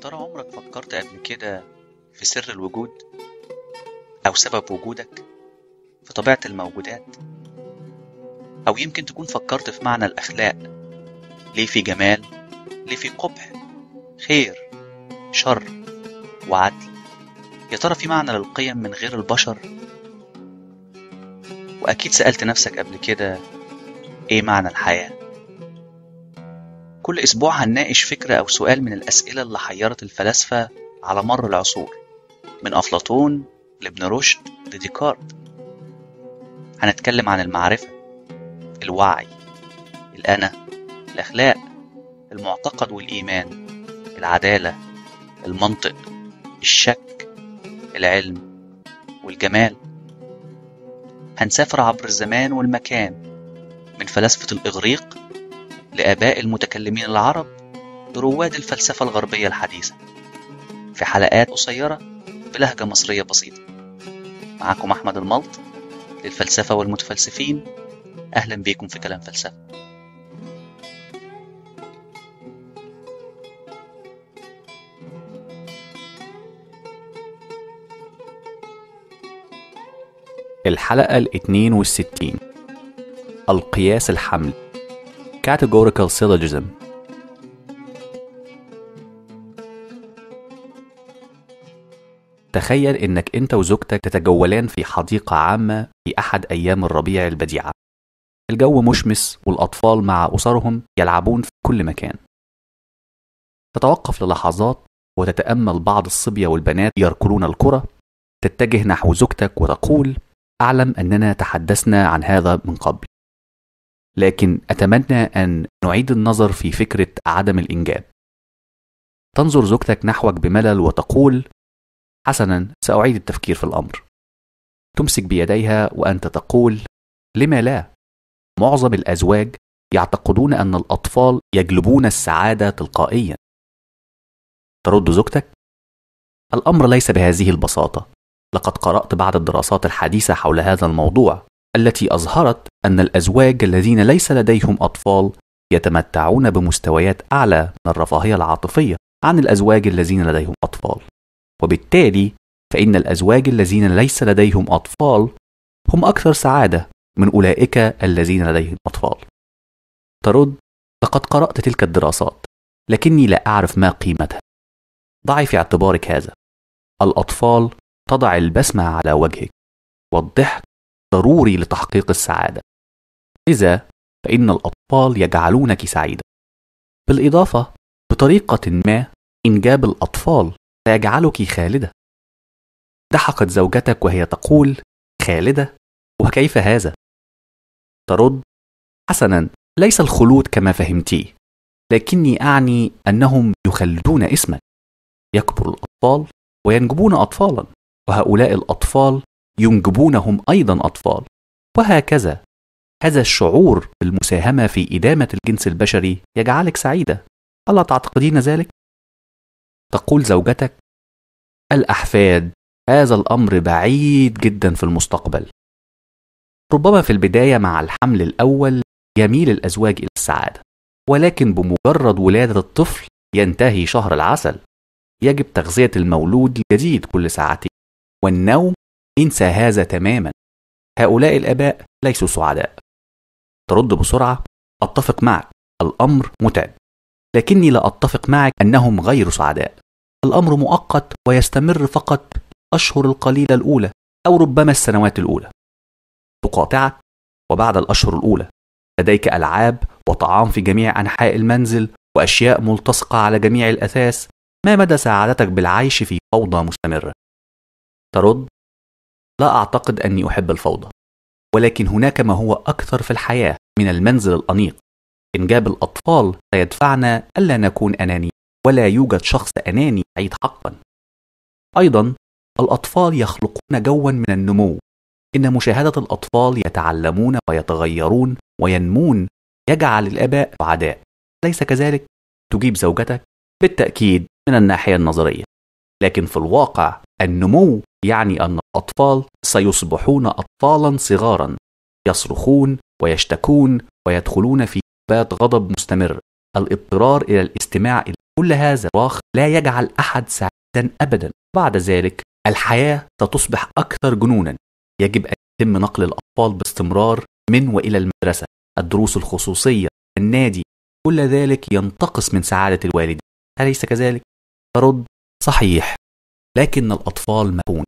ترى عمرك فكرت قبل كده في سر الوجود أو سبب وجودك في طبيعة الموجودات أو يمكن تكون فكرت في معنى الأخلاق ليه في جمال ليه في قبح خير شر وعدل يا ترى في معنى للقيم من غير البشر وأكيد سألت نفسك قبل كده إيه معنى الحياة كل أسبوع هنناقش فكرة أو سؤال من الأسئلة اللي حيرت الفلاسفة على مر العصور من أفلاطون لابن رشد لديكارت هنتكلم عن المعرفة الوعي الأنا الأخلاق المعتقد والإيمان العدالة المنطق الشك العلم والجمال هنسافر عبر الزمان والمكان من فلاسفة الإغريق لآباء المتكلمين العرب لرواد الفلسفة الغربية الحديثة في حلقات قصيرة بلهجة مصرية بسيطة معكم أحمد الملط للفلسفة والمتفلسفين أهلا بكم في كلام فلسفة الحلقة الاثنين والستين القياس الحملي categorical syllogism. تخيل إنك أنت وزوجتك تتجولان في حديقة عامة في أحد أيام الربيع البديعة. الجو مشمس والأطفال مع أسرهم يلعبون في كل مكان. تتوقف للحظات وتتأمل بعض الصبية والبنات يركلون الكرة تتجه نحو زوجتك وتقول أعلم أننا تحدثنا عن هذا من قبل لكن أتمنى أن نعيد النظر في فكرة عدم الإنجاب. تنظر زوجتك نحوك بملل وتقول: حسنا سأعيد التفكير في الأمر. تمسك بيديها وأنت تقول: لما لا؟ معظم الأزواج يعتقدون أن الأطفال يجلبون السعادة تلقائيا. ترد زوجتك: الأمر ليس بهذه البساطة. لقد قرأت بعض الدراسات الحديثة حول هذا الموضوع التي أظهرت أن الأزواج الذين ليس لديهم أطفال يتمتعون بمستويات أعلى من الرفاهية العاطفية عن الأزواج الذين لديهم أطفال وبالتالي فإن الأزواج الذين ليس لديهم أطفال هم أكثر سعادة من أولئك الذين لديهم أطفال ترد لقد قرأت تلك الدراسات لكني لا أعرف ما قيمتها ضعي في اعتبارك هذا الأطفال تضع البسمة على وجهك والضحك ضروري لتحقيق السعادة لذا فإن الأطفال يجعلونك سعيدة بالإضافة بطريقة ما إنجاب الأطفال سيجعلك خالدة ضحكت زوجتك وهي تقول خالدة وكيف هذا؟ ترد حسنا ليس الخلود كما فهمتيه لكني أعني أنهم يخلدون اسمك يكبر الأطفال وينجبون أطفالا وهؤلاء الأطفال ينجبونهم أيضا أطفال وهكذا هذا الشعور بالمساهمة في إدامة الجنس البشري يجعلك سعيدة ألا تعتقدين ذلك؟ تقول زوجتك الأحفاد هذا الأمر بعيد جدا في المستقبل ربما في البداية مع الحمل الأول يميل الأزواج إلى السعادة ولكن بمجرد ولادة الطفل ينتهي شهر العسل يجب تغذية المولود الجديد كل ساعتين والنوم انسى هذا تماما هؤلاء الآباء ليسوا سعداء ترد بسرعة أتفق معك الأمر متعب لكني لا أتفق معك أنهم غير سعداء الأمر مؤقت ويستمر فقط الأشهر القليلة الأولى أو ربما السنوات الأولى تقاطعك وبعد الأشهر الأولى لديك ألعاب وطعام في جميع أنحاء المنزل وأشياء ملتصقة على جميع الأثاث ما مدى سعادتك بالعيش في فوضى مستمرة؟ ترد لا أعتقد أني أحب الفوضى ولكن هناك ما هو أكثر في الحياة من المنزل الأنيق إنجاب الأطفال سيدفعنا ألا نكون أناني ولا يوجد شخص أناني سعيد حقا أيضا الأطفال يخلقون جوا من النمو إن مشاهدة الأطفال يتعلمون ويتغيرون وينمون يجعل الآباء سعداء ليس كذلك؟ تجيب زوجتك بالتأكيد من الناحية النظرية لكن في الواقع النمو يعني أن الأطفال سيصبحون أطفالا صغارا يصرخون ويشتكون ويدخلون في نوبات غضب مستمر الاضطرار إلى الاستماع إلى كل هذا الصراخ لا يجعل أحد سعيدا أبدا بعد ذلك الحياة ستصبح أكثر جنونا يجب أن يتم نقل الأطفال باستمرار من وإلى المدرسة الدروس الخصوصية النادي كل ذلك ينتقص من سعادة الوالدين أليس كذلك؟ ترد صحيح لكن الأطفال مرحون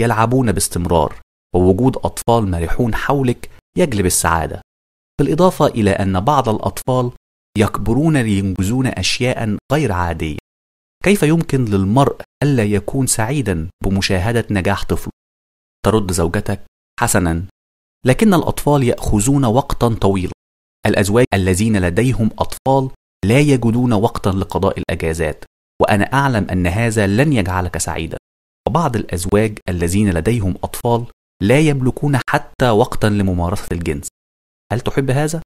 يلعبون باستمرار ووجود أطفال مرحون حولك يجلب السعادة بالإضافة إلى أن بعض الأطفال يكبرون لينجزون أشياء غير عادية كيف يمكن للمرء ألا يكون سعيدا بمشاهدة نجاح طفله؟ ترد زوجتك حسنا لكن الأطفال يأخذون وقتا طويلا الأزواج الذين لديهم أطفال لا يجدون وقتا لقضاء الأجازات وأنا أعلم أن هذا لن يجعلك سعيدا وبعض الأزواج الذين لديهم أطفال لا يملكون حتى وقتا لممارسة الجنس هل تحب هذا؟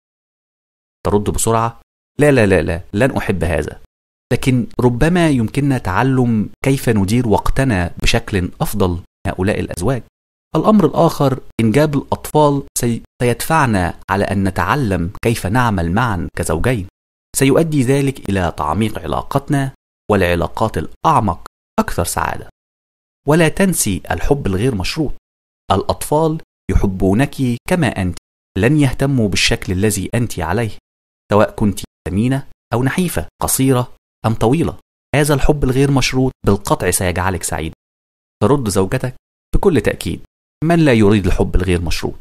ترد بسرعة لا لا لا لا لن أحب هذا لكن ربما يمكننا تعلم كيف ندير وقتنا بشكل أفضل هؤلاء الأزواج الأمر الآخر إنجاب الأطفال سي... سيدفعنا على أن نتعلم كيف نعمل معا كزوجين سيؤدي ذلك إلى تعميق علاقتنا والعلاقات الأعمق أكثر سعادة ولا تنسي الحب الغير مشروط الأطفال يحبونك كما أنت لن يهتموا بالشكل الذي أنت عليه سواء كنت سمينة أو نحيفة قصيرة أم طويلة هذا الحب الغير مشروط بالقطع سيجعلك سعيد ترد زوجتك بكل تأكيد من لا يريد الحب الغير مشروط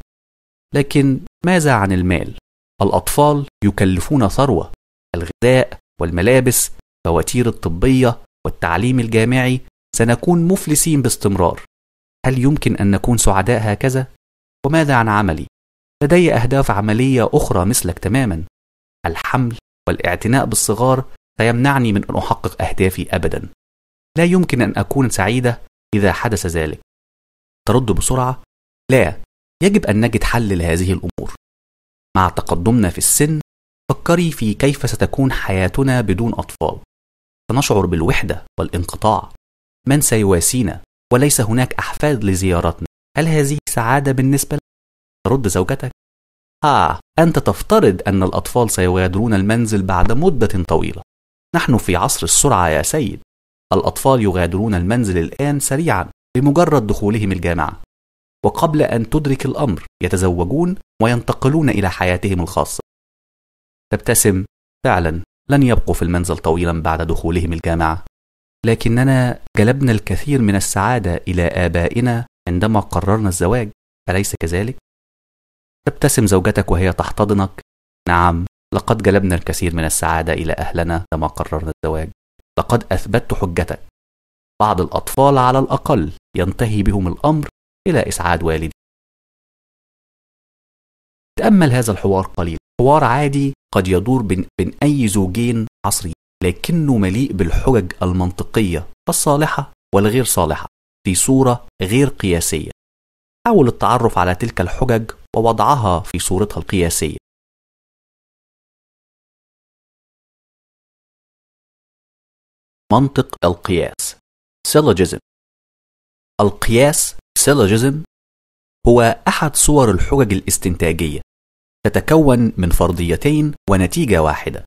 لكن ماذا عن المال الأطفال يكلفون ثروة الغذاء والملابس الفواتير الطبية والتعليم الجامعي سنكون مفلسين باستمرار هل يمكن أن نكون سعداء هكذا؟ وماذا عن عملي؟ لدي أهداف عملية أخرى مثلك تماما الحمل والاعتناء بالصغار سيمنعني من أن أحقق أهدافي أبدا لا يمكن أن أكون سعيدة إذا حدث ذلك ترد بسرعة لا يجب أن نجد حل لهذه الأمور مع تقدمنا في السن فكري في كيف ستكون حياتنا بدون أطفال سنشعر بالوحدة والانقطاع من سيواسينا وليس هناك أحفاد لزيارتنا هل هذه سعادة بالنسبة لك؟ ترد زوجتك آه أنت تفترض أن الأطفال سيغادرون المنزل بعد مدة طويلة نحن في عصر السرعة يا سيد الأطفال يغادرون المنزل الآن سريعا بمجرد دخولهم الجامعة وقبل أن تدرك الأمر يتزوجون وينتقلون إلى حياتهم الخاصة تبتسم فعلا لن يبقوا في المنزل طويلا بعد دخولهم الجامعه لكننا جلبنا الكثير من السعاده الى ابائنا عندما قررنا الزواج اليس كذلك تبتسم زوجتك وهي تحتضنك نعم لقد جلبنا الكثير من السعاده الى اهلنا عندما قررنا الزواج لقد اثبتت حجتك بعض الاطفال على الاقل ينتهي بهم الامر الى اسعاد والدي تامل هذا الحوار قليلا حوار عادي قد يدور بين, بين أي زوجين عصريين لكنه مليء بالحجج المنطقية الصالحة والغير صالحة في صورة غير قياسية حاول التعرف على تلك الحجج ووضعها في صورتها القياسية منطق القياس سيلوجيزم القياس سيلوجيزم هو أحد صور الحجج الاستنتاجية تتكون من فرضيتين ونتيجة واحدة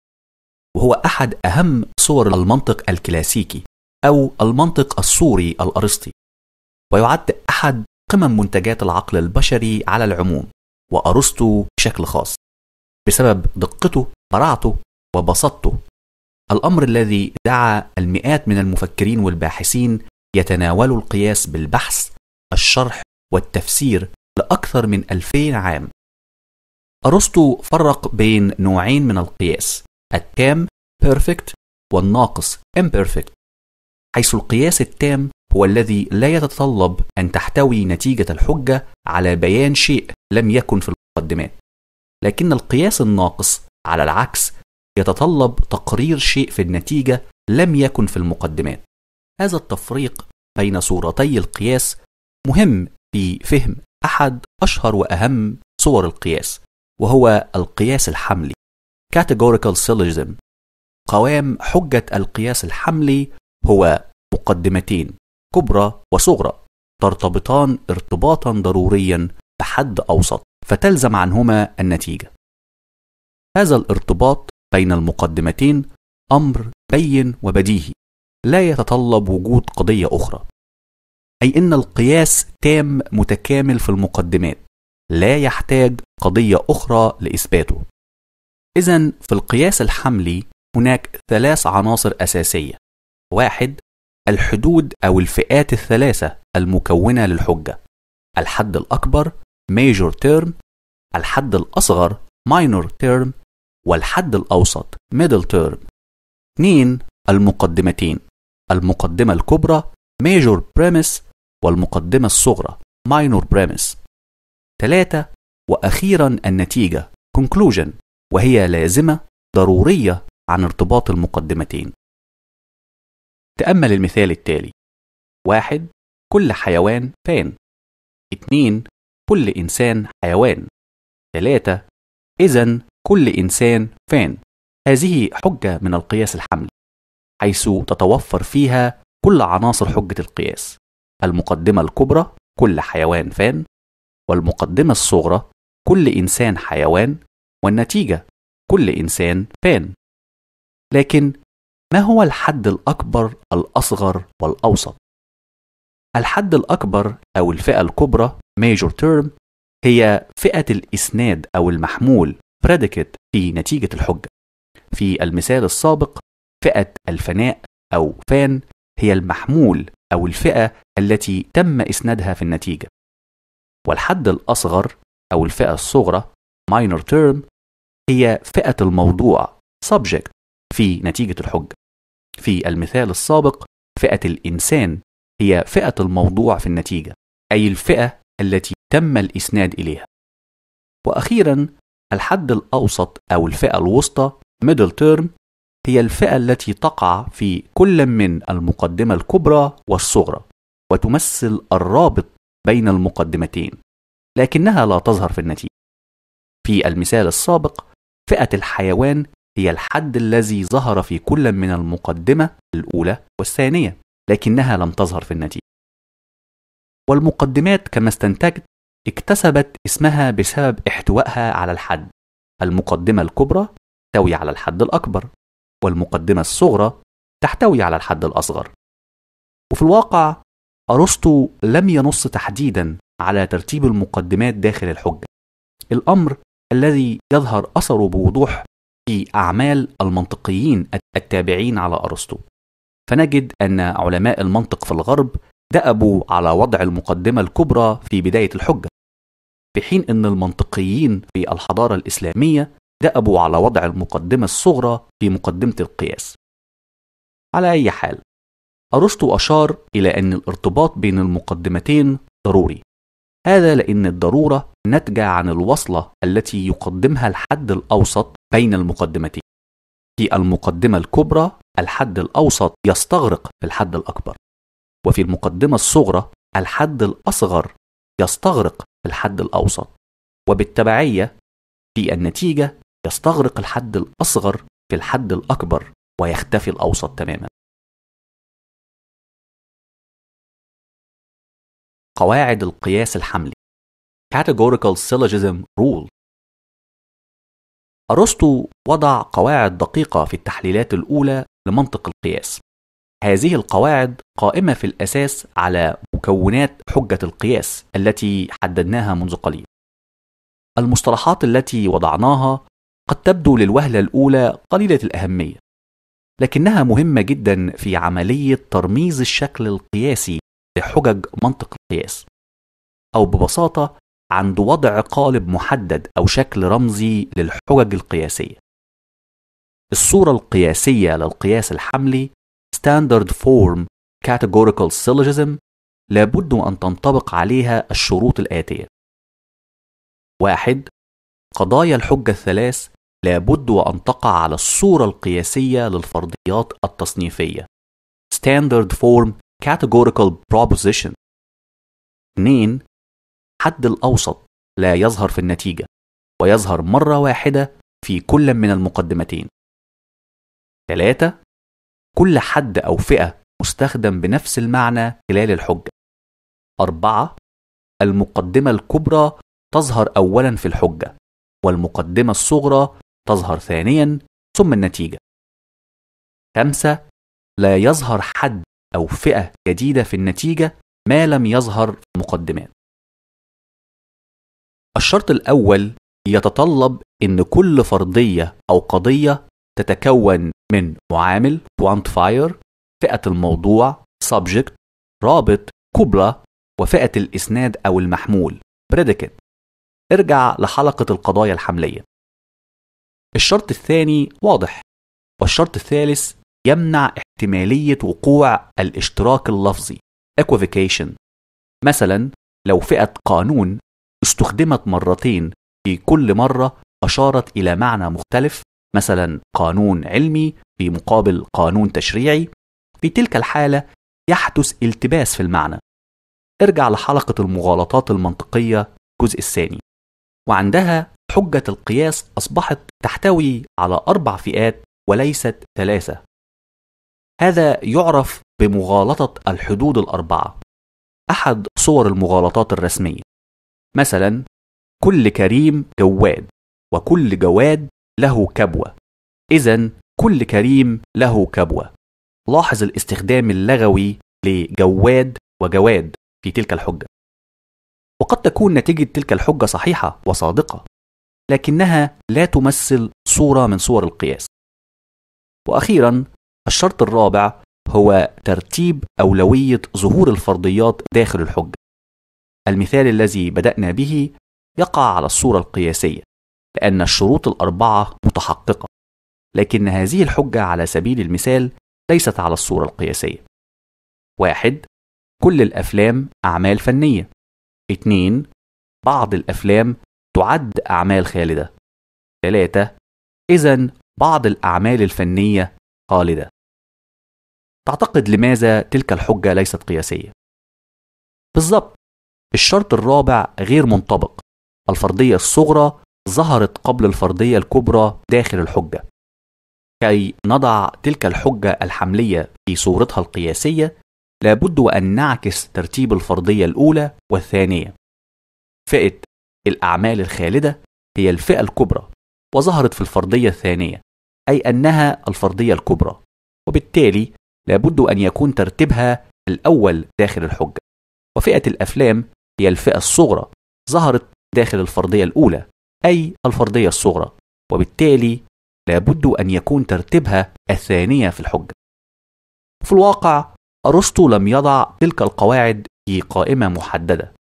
وهو أحد أهم صور المنطق الكلاسيكي أو المنطق الصوري الأرسطي ويعد أحد قمم منتجات العقل البشري على العموم وأرسطو بشكل خاص بسبب دقته براعته وبسطته الأمر الذي دعا المئات من المفكرين والباحثين يتناولوا القياس بالبحث الشرح والتفسير لأكثر من ألفين عام أرسطو فرق بين نوعين من القياس التام perfect والناقص imperfect حيث القياس التام هو الذي لا يتطلب أن تحتوي نتيجة الحجة على بيان شيء لم يكن في المقدمات لكن القياس الناقص على العكس يتطلب تقرير شيء في النتيجة لم يكن في المقدمات هذا التفريق بين صورتي القياس مهم في فهم أحد أشهر وأهم صور القياس وهو القياس الحملي categorical syllogism قوام حجة القياس الحملي هو مقدمتين كبرى وصغرى ترتبطان ارتباطا ضروريا بحد أوسط فتلزم عنهما النتيجة هذا الارتباط بين المقدمتين أمر بين وبديهي لا يتطلب وجود قضية أخرى أي إن القياس تام متكامل في المقدمات لا يحتاج قضية أخرى لإثباته. إذا في القياس الحملي هناك ثلاث عناصر أساسية. واحد الحدود أو الفئات الثلاثة المكونة للحجة. الحد الأكبر major term، الحد الأصغر minor term، والحد الأوسط middle term. اثنين المقدمتين المقدمة الكبرى major premise والمقدمة الصغرى minor premise ثلاثة وأخيرا النتيجة conclusion وهي لازمة ضرورية عن ارتباط المقدمتين تأمل المثال التالي واحد كل حيوان فان اثنين كل إنسان حيوان ثلاثة إذا كل إنسان فان هذه حجة من القياس الحملي حيث تتوفر فيها كل عناصر حجة القياس المقدمة الكبرى كل حيوان فان والمقدمة الصغرى كل إنسان حيوان والنتيجة كل إنسان فان لكن ما هو الحد الأكبر الأصغر والأوسط؟ الحد الأكبر أو الفئة الكبرى major term هي فئة الإسناد أو المحمول predicate في نتيجة الحجة في المثال السابق فئة الفناء أو فان هي المحمول أو الفئة التي تم إسنادها في النتيجة والحد الأصغر أو الفئة الصغرى minor term هي فئة الموضوع subject في نتيجة الحجة في المثال السابق فئة الإنسان هي فئة الموضوع في النتيجة أي الفئة التي تم الإسناد إليها وأخيرا الحد الأوسط أو الفئة الوسطى middle term هي الفئة التي تقع في كل من المقدمة الكبرى والصغرى وتمثل الرابط بين المقدمتين لكنها لا تظهر في النتيجة في المثال السابق فئة الحيوان هي الحد الذي ظهر في كل من المقدمة الأولى والثانية لكنها لم تظهر في النتيجة والمقدمات كما استنتجت اكتسبت اسمها بسبب احتوائها على الحد المقدمة الكبرى تحتوي على الحد الأكبر والمقدمة الصغرى تحتوي على الحد الأصغر وفي الواقع أرسطو لم ينص تحديدا على ترتيب المقدمات داخل الحجة الأمر الذي يظهر أثره بوضوح في أعمال المنطقيين التابعين على أرسطو فنجد أن علماء المنطق في الغرب دأبوا على وضع المقدمة الكبرى في بداية الحجة في حين أن المنطقيين في الحضارة الإسلامية دأبوا على وضع المقدمة الصغرى في مقدمة القياس على أي حال أرسطو أشار إلى أن الارتباط بين المقدمتين ضروري هذا لأن الضرورة ناتجة عن الوصلة التي يقدمها الحد الأوسط بين المقدمتين في المقدمة الكبرى الحد الأوسط يستغرق في الحد الأكبر وفي المقدمة الصغرى الحد الأصغر يستغرق في الحد الأوسط وبالتبعية في النتيجة يستغرق الحد الأصغر في الحد الأكبر ويختفي الأوسط تماما قواعد القياس الحملي Categorical Syllogism Rule أرسطو وضع قواعد دقيقة في التحليلات الأولى لمنطق القياس هذه القواعد قائمة في الأساس على مكونات حجة القياس التي حددناها منذ قليل المصطلحات التي وضعناها قد تبدو للوهلة الأولى قليلة الأهمية لكنها مهمة جدا في عملية ترميز الشكل القياسي لحجج منطق القياس أو ببساطة عند وضع قالب محدد أو شكل رمزي للحجج القياسية الصورة القياسية للقياس الحملي Standard Form Categorical Syllogism لابد أن تنطبق عليها الشروط الآتية واحد قضايا الحجة الثلاث لابد وأن تقع على الصورة القياسية للفرضيات التصنيفية Standard Form Categorical Proposition 2 حد الأوسط لا يظهر في النتيجة ويظهر مرة واحدة في كل من المقدمتين 3 كل حد أو فئة مستخدم بنفس المعنى خلال الحجة 4 المقدمة الكبرى تظهر أولا في الحجة والمقدمة الصغرى تظهر ثانيا ثم النتيجة 5 لا يظهر حد أو فئة جديدة في النتيجة ما لم يظهر في المقدمات الشرط الأول يتطلب أن كل فرضية أو قضية تتكون من معامل quantifier فئة الموضوع subject رابط كبرى وفئة الإسناد أو المحمول بريديكت ارجع لحلقة القضايا الحملية الشرط الثاني واضح والشرط الثالث يمنع احتمالية وقوع الاشتراك اللفظي equivocation مثلا لو فئة قانون استخدمت مرتين في كل مرة أشارت إلى معنى مختلف مثلا قانون علمي في مقابل قانون تشريعي في تلك الحالة يحدث التباس في المعنى ارجع لحلقة المغالطات المنطقية الجزء الثاني وعندها حجة القياس أصبحت تحتوي على أربع فئات وليست ثلاثة هذا يعرف بمغالطة الحدود الأربعة أحد صور المغالطات الرسمية مثلا كل كريم جواد وكل جواد له كبوة إذا كل كريم له كبوة لاحظ الاستخدام اللغوي لجواد وجواد في تلك الحجة وقد تكون نتيجة تلك الحجة صحيحة وصادقة لكنها لا تمثل صورة من صور القياس وأخيرا الشرط الرابع هو ترتيب أولوية ظهور الفرضيات داخل الحجة. المثال الذي بدأنا به يقع على الصورة القياسية، لأن الشروط الأربعة متحققة، لكن هذه الحجة على سبيل المثال ليست على الصورة القياسية. واحد كل الأفلام أعمال فنية. اثنين بعض الأفلام تعد أعمال خالدة. ثلاثة إذا بعض الأعمال الفنية خالدة. تعتقد لماذا تلك الحجة ليست قياسية؟ بالضبط الشرط الرابع غير منطبق الفرضية الصغرى ظهرت قبل الفرضية الكبرى داخل الحجة كي نضع تلك الحجة الحملية في صورتها القياسية لابد وأن نعكس ترتيب الفرضية الأولى والثانية فئة الأعمال الخالدة هي الفئة الكبرى وظهرت في الفرضية الثانية أي أنها الفرضية الكبرى وبالتالي لابد أن يكون ترتيبها الأول داخل الحجة وفئة الأفلام هي الفئة الصغرى ظهرت داخل الفرضية الأولى أي الفرضية الصغرى وبالتالي لابد أن يكون ترتيبها الثانية في الحجة في الواقع أرسطو لم يضع تلك القواعد في قائمة محددة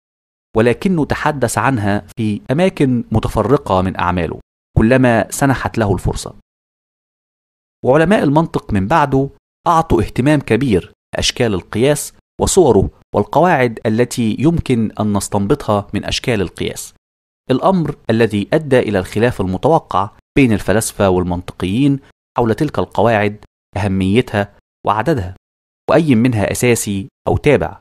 ولكنه تحدث عنها في أماكن متفرقة من أعماله كلما سنحت له الفرصة وعلماء المنطق من بعده أعطوا اهتمام كبير لأشكال القياس وصوره والقواعد التي يمكن أن نستنبطها من أشكال القياس. الأمر الذي أدى إلى الخلاف المتوقع بين الفلاسفة والمنطقيين حول تلك القواعد أهميتها وعددها، وأي منها أساسي أو تابع.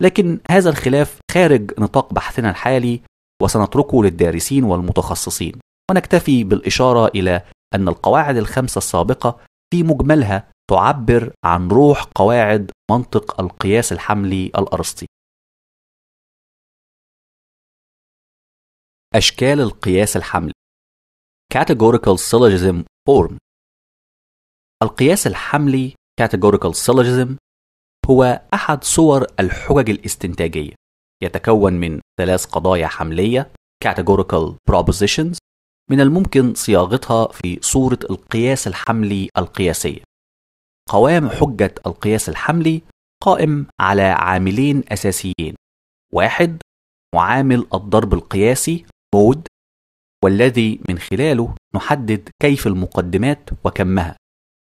لكن هذا الخلاف خارج نطاق بحثنا الحالي وسنتركه للدارسين والمتخصصين، ونكتفي بالإشارة إلى أن القواعد الخمسة السابقة في مجملها تعبر عن روح قواعد منطق القياس الحملي الأرسطي أشكال القياس الحملي Categorical Syllogism Form القياس الحملي Categorical Syllogism هو أحد صور الحجج الاستنتاجية يتكون من ثلاث قضايا حملية Categorical Propositions من الممكن صياغتها في صورة القياس الحملي القياسية قوام حجة القياس الحملي قائم على عاملين أساسيين واحد معامل الضرب القياسي مود والذي من خلاله نحدد كيف المقدمات وكمها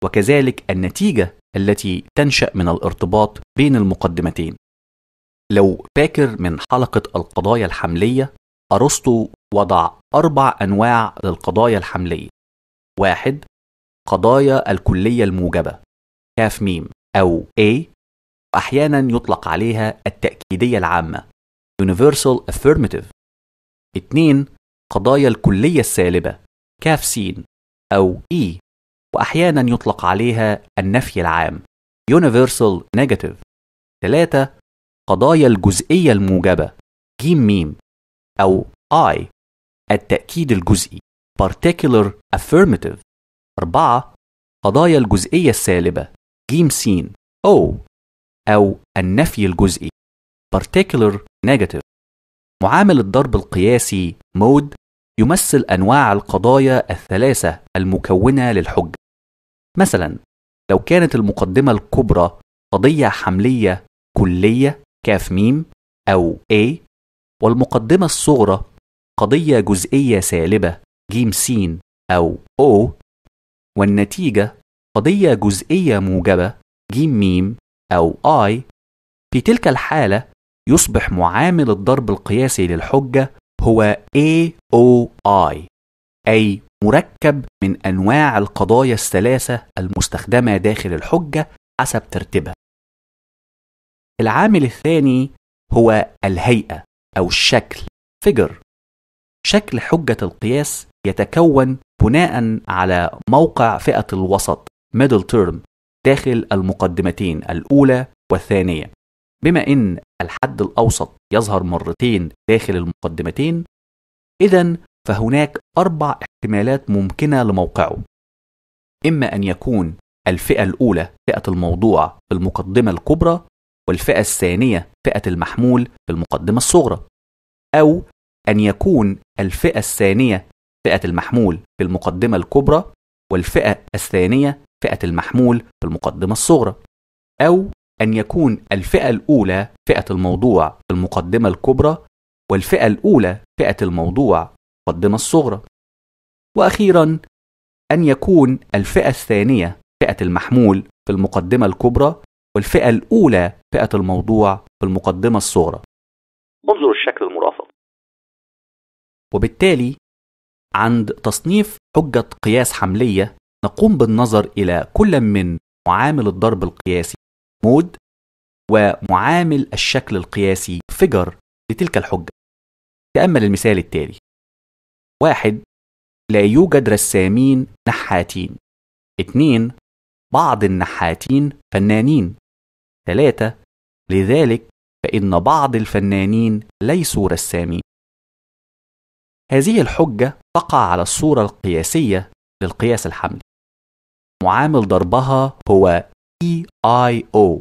وكذلك النتيجة التي تنشأ من الارتباط بين المقدمتين لو فاكر من حلقة القضايا الحملية أرسطو وضع أربع أنواع للقضايا الحملية واحد قضايا الكلية الموجبة كاف ميم أو A وأحيانا يطلق عليها التأكيدية العامة Universal Affirmative 2. قضايا الكلية السالبة كاف سين أو E وأحيانا يطلق عليها النفي العام Universal Negative 3. قضايا الجزئية الموجبة جيم ميم أو I التأكيد الجزئي Particular Affirmative 4. قضايا الجزئية السالبة ج س او أو النفي الجزئي particular negative معامل الضرب القياسي مود يمثل أنواع القضايا الثلاثة المكونة للحجة مثلا لو كانت المقدمة الكبرى قضية حملية كلية كاف ميم أو A والمقدمة الصغرى قضية جزئية سالبة ج س أو O والنتيجة قضية جزئية موجبة ج م أو I في تلك الحالة يصبح معامل الضرب القياسي للحجة هو AOI أي مركب من أنواع القضايا الثلاثة المستخدمة داخل الحجة حسب ترتيبها. العامل الثاني هو الهيئة أو الشكل فيجر شكل حجة القياس يتكون بناء على موقع فئة الوسط ميدل تيرم داخل المقدمتين الأولى والثانية بما إن الحد الأوسط يظهر مرتين داخل المقدمتين إذا فهناك أربع احتمالات ممكنة لموقعه إما أن يكون الفئة الأولى فئة الموضوع في المقدمة الكبرى والفئة الثانية فئة المحمول في المقدمة الصغرى أو أن يكون الفئة الثانية فئة المحمول في المقدمة الكبرى والفئة الثانية فئة المحمول في المقدمة الصغرى أو أن يكون الفئة الأولى فئة الموضوع في المقدمة الكبرى والفئة الأولى فئة الموضوع في المقدمة الصغرى وأخيرا أن يكون الفئة الثانية فئة المحمول في المقدمة الكبرى والفئة الأولى فئة الموضوع في المقدمة الصغرى انظر الشكل المرافق وبالتالي عند تصنيف حجة قياس حملية نقوم بالنظر إلى كل من معامل الضرب القياسي مود ومعامل الشكل القياسي فيجر لتلك الحجة تأمل المثال التالي واحد لا يوجد رسامين نحاتين اثنين بعض النحاتين فنانين ثلاثة لذلك فإن بعض الفنانين ليسوا رسامين هذه الحجة تقع على الصورة القياسية للقياس الحملي معامل ضربها هو EIO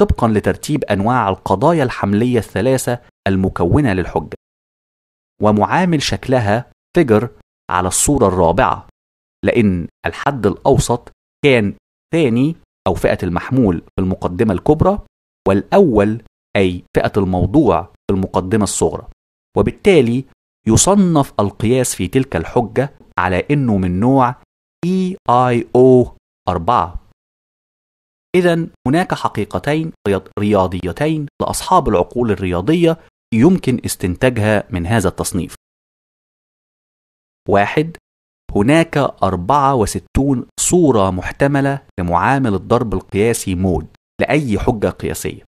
طبقا لترتيب أنواع القضايا الحملية الثلاثة المكونة للحجة ومعامل شكلها فيجر على الصورة الرابعة لأن الحد الأوسط كان ثاني أو فئة المحمول في المقدمة الكبرى والأول أي فئة الموضوع في المقدمة الصغرى وبالتالي يصنف القياس في تلك الحجة على إنه من نوع EIO 4 إذا هناك حقيقتين رياضيتين لأصحاب العقول الرياضية يمكن استنتاجها من هذا التصنيف واحد هناك 64 صورة محتملة لمعامل الضرب القياسي مود لأي حجة قياسية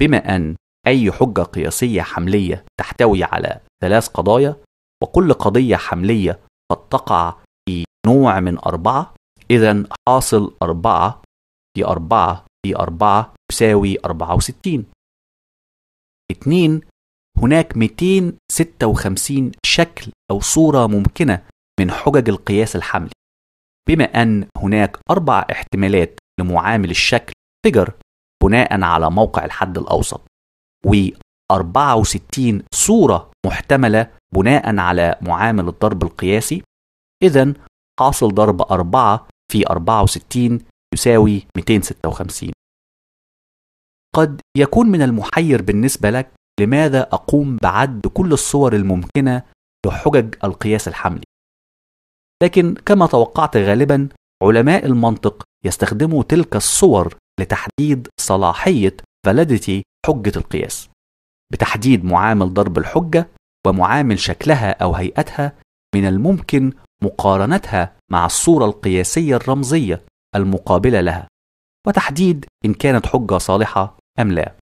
بما أن أي حجة قياسية حملية تحتوي على ثلاث قضايا وكل قضية حملية قد تقع في نوع من أربعة إذا حاصل أربعة في أربعة في أربعة يساوي أربعة وستين اثنين هناك 256 شكل أو صورة ممكنة من حجج القياس الحملي بما أن هناك أربع احتمالات لمعامل الشكل فيجر بناء على موقع الحد الأوسط و 64 صورة محتملة بناء على معامل الضرب القياسي إذا حاصل ضرب 4 في 64 يساوي 256 قد يكون من المحير بالنسبة لك لماذا أقوم بعد كل الصور الممكنة لحجج القياس الحملي لكن كما توقعت غالبا علماء المنطق يستخدموا تلك الصور لتحديد صلاحية validity حجة القياس بتحديد معامل ضرب الحجة ومعامل شكلها أو هيئتها من الممكن مقارنتها مع الصورة القياسية الرمزية المقابلة لها وتحديد إن كانت حجة صالحة أم لا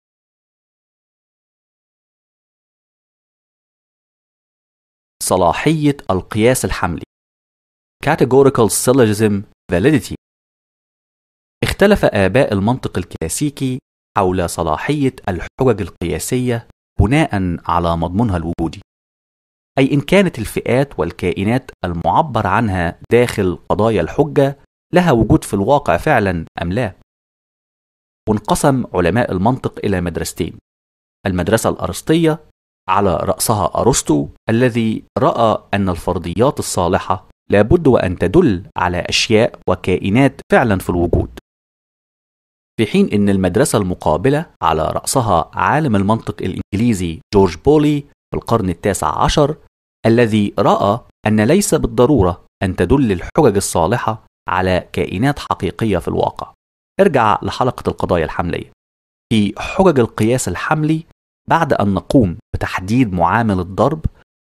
صلاحية القياس الحملي Categorical Syllogism Validity اختلف آباء المنطق الكلاسيكي حول صلاحية الحجج القياسية بناء على مضمونها الوجودي اي ان كانت الفئات والكائنات المعبر عنها داخل قضايا الحجه لها وجود في الواقع فعلا ام لا وانقسم علماء المنطق الى مدرستين المدرسه الارسطيه على راسها ارسطو الذي راى ان الفرضيات الصالحه لابد وان تدل على اشياء وكائنات فعلا في الوجود في حين أن المدرسة المقابلة على رأسها عالم المنطق الإنجليزي جورج بولي في القرن التاسع عشر الذي رأى أن ليس بالضرورة أن تدل الحجج الصالحة على كائنات حقيقية في الواقع. ارجع لحلقة القضايا الحملية. في حجج القياس الحملي بعد أن نقوم بتحديد معامل الضرب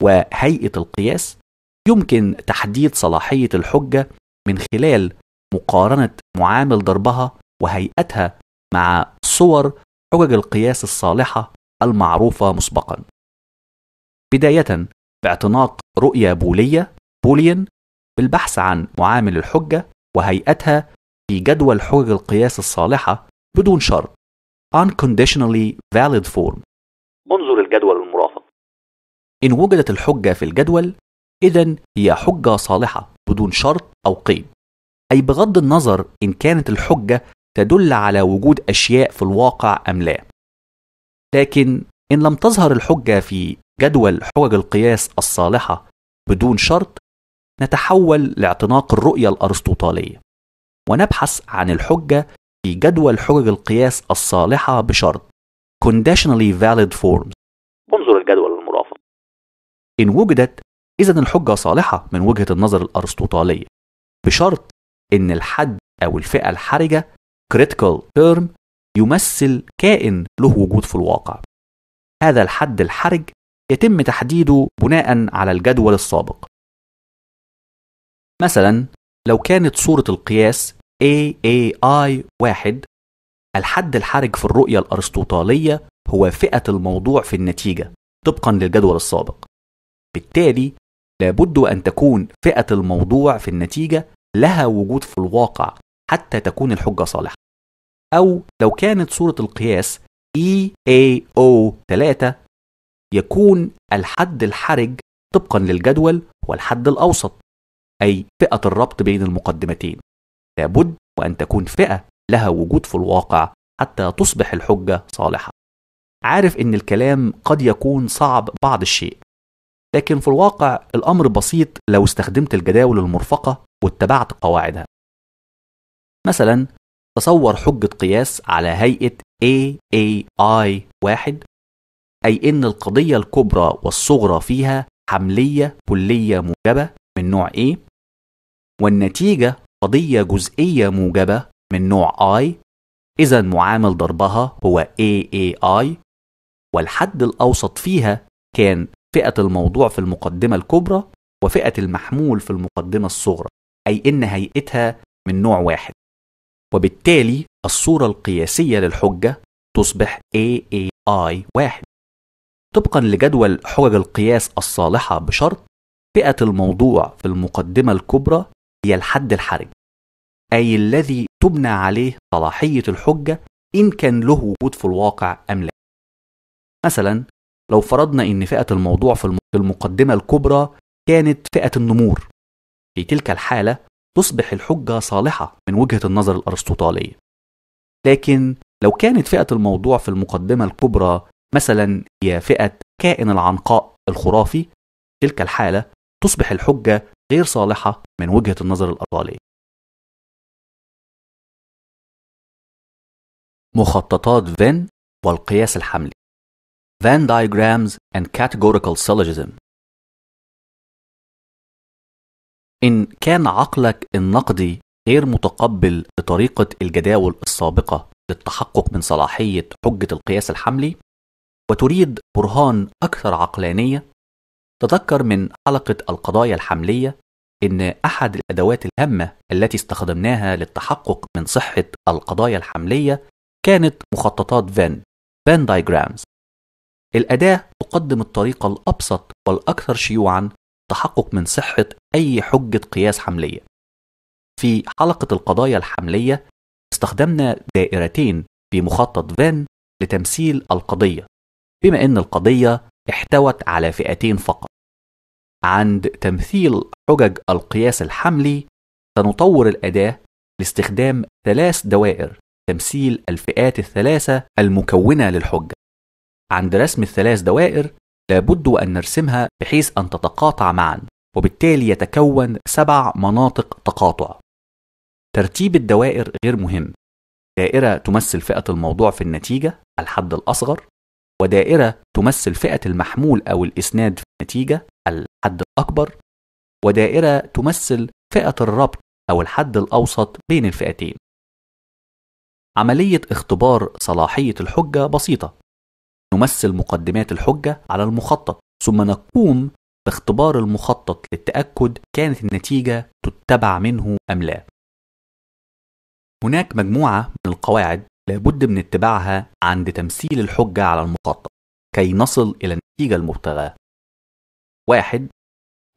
وهيئة القياس يمكن تحديد صلاحية الحجة من خلال مقارنة معامل ضربها وهيئتها مع صور حجج القياس الصالحة المعروفة مسبقا بداية باعتناق رؤية بولية بوليان بالبحث عن معامل الحجة وهيئتها في جدول حجج القياس الصالحة بدون شرط Unconditionally Valid Form انظر الجدول المرافق إن وجدت الحجة في الجدول إذا هي حجة صالحة بدون شرط أو قيد أي بغض النظر إن كانت الحجة تدل على وجود أشياء في الواقع أم لا لكن إن لم تظهر الحجة في جدول حجج القياس الصالحة بدون شرط نتحول لاعتناق الرؤية الأرسطوطالية ونبحث عن الحجة في جدول حجج القياس الصالحة بشرط conditionally valid forms انظر الجدول المرافق إن وجدت إذا الحجة صالحة من وجهة النظر الأرسطوطالية بشرط إن الحد أو الفئة الحرجة critical term يمثل كائن له وجود في الواقع هذا الحد الحرج يتم تحديده بناء على الجدول السابق مثلا لو كانت صورة القياس AAI واحد الحد الحرج في الرؤية الأرسطوطالية هو فئة الموضوع في النتيجة طبقا للجدول السابق بالتالي لابد أن تكون فئة الموضوع في النتيجة لها وجود في الواقع حتى تكون الحجة صالحة أو لو كانت صورة القياس EAO 3 يكون الحد الحرج طبقا للجدول هو الحد الأوسط أي فئة الربط بين المقدمتين لابد وأن تكون فئة لها وجود في الواقع حتى تصبح الحجة صالحة عارف إن الكلام قد يكون صعب بعض الشيء لكن في الواقع الأمر بسيط لو استخدمت الجداول المرفقة واتبعت قواعدها مثلا تصور حجة قياس على هيئة AAI 1 أي إن القضية الكبرى والصغرى فيها حملية كلية موجبة من نوع A والنتيجة قضية جزئية موجبة من نوع I إذا معامل ضربها هو AAI والحد الأوسط فيها كان فئة الموضوع في المقدمة الكبرى وفئة المحمول في المقدمة الصغرى أي إن هيئتها من نوع واحد وبالتالي الصورة القياسية للحجة تصبح AAI واحد طبقا لجدول حجج القياس الصالحة بشرط فئة الموضوع في المقدمة الكبرى هي الحد الحرج أي الذي تبنى عليه صلاحية الحجة إن كان له وجود في الواقع أم لا مثلا لو فرضنا إن فئة الموضوع في المقدمة الكبرى كانت فئة النمور في تلك الحالة تصبح الحجة صالحة من وجهة النظر الأرسطوطالية لكن لو كانت فئة الموضوع في المقدمة الكبرى مثلا هي فئة كائن العنقاء الخرافي تلك الحالة تصبح الحجة غير صالحة من وجهة النظر الأرسطوطالية مخططات فين والقياس الحملي فان diagrams and categorical syllogism إن كان عقلك النقدي غير متقبل لطريقة الجداول السابقة للتحقق من صلاحية حجة القياس الحملي وتريد برهان أكثر عقلانية تذكر من حلقة القضايا الحملية إن أحد الأدوات الهامة التي استخدمناها للتحقق من صحة القضايا الحملية كانت مخططات فان فان دايجرامز الأداة تقدم الطريقة الأبسط والأكثر شيوعا التحقق من صحة أي حجة قياس حملية. في حلقة القضايا الحملية استخدمنا دائرتين في مخطط فان لتمثيل القضية، بما أن القضية احتوت على فئتين فقط. عند تمثيل حجج القياس الحملي سنطور الأداة لاستخدام ثلاث دوائر تمثيل الفئات الثلاثة المكونة للحجة. عند رسم الثلاث دوائر لابد أن نرسمها بحيث أن تتقاطع معا وبالتالي يتكون سبع مناطق تقاطع ترتيب الدوائر غير مهم دائرة تمثل فئة الموضوع في النتيجة الحد الأصغر ودائرة تمثل فئة المحمول أو الإسناد في النتيجة الحد الأكبر ودائرة تمثل فئة الربط أو الحد الأوسط بين الفئتين عملية اختبار صلاحية الحجة بسيطة نمثل مقدمات الحجة على المخطط ثم نقوم باختبار المخطط للتأكد كانت النتيجة تتبع منه أم لا هناك مجموعة من القواعد لابد من اتباعها عند تمثيل الحجة على المخطط كي نصل إلى النتيجة المبتغاة واحد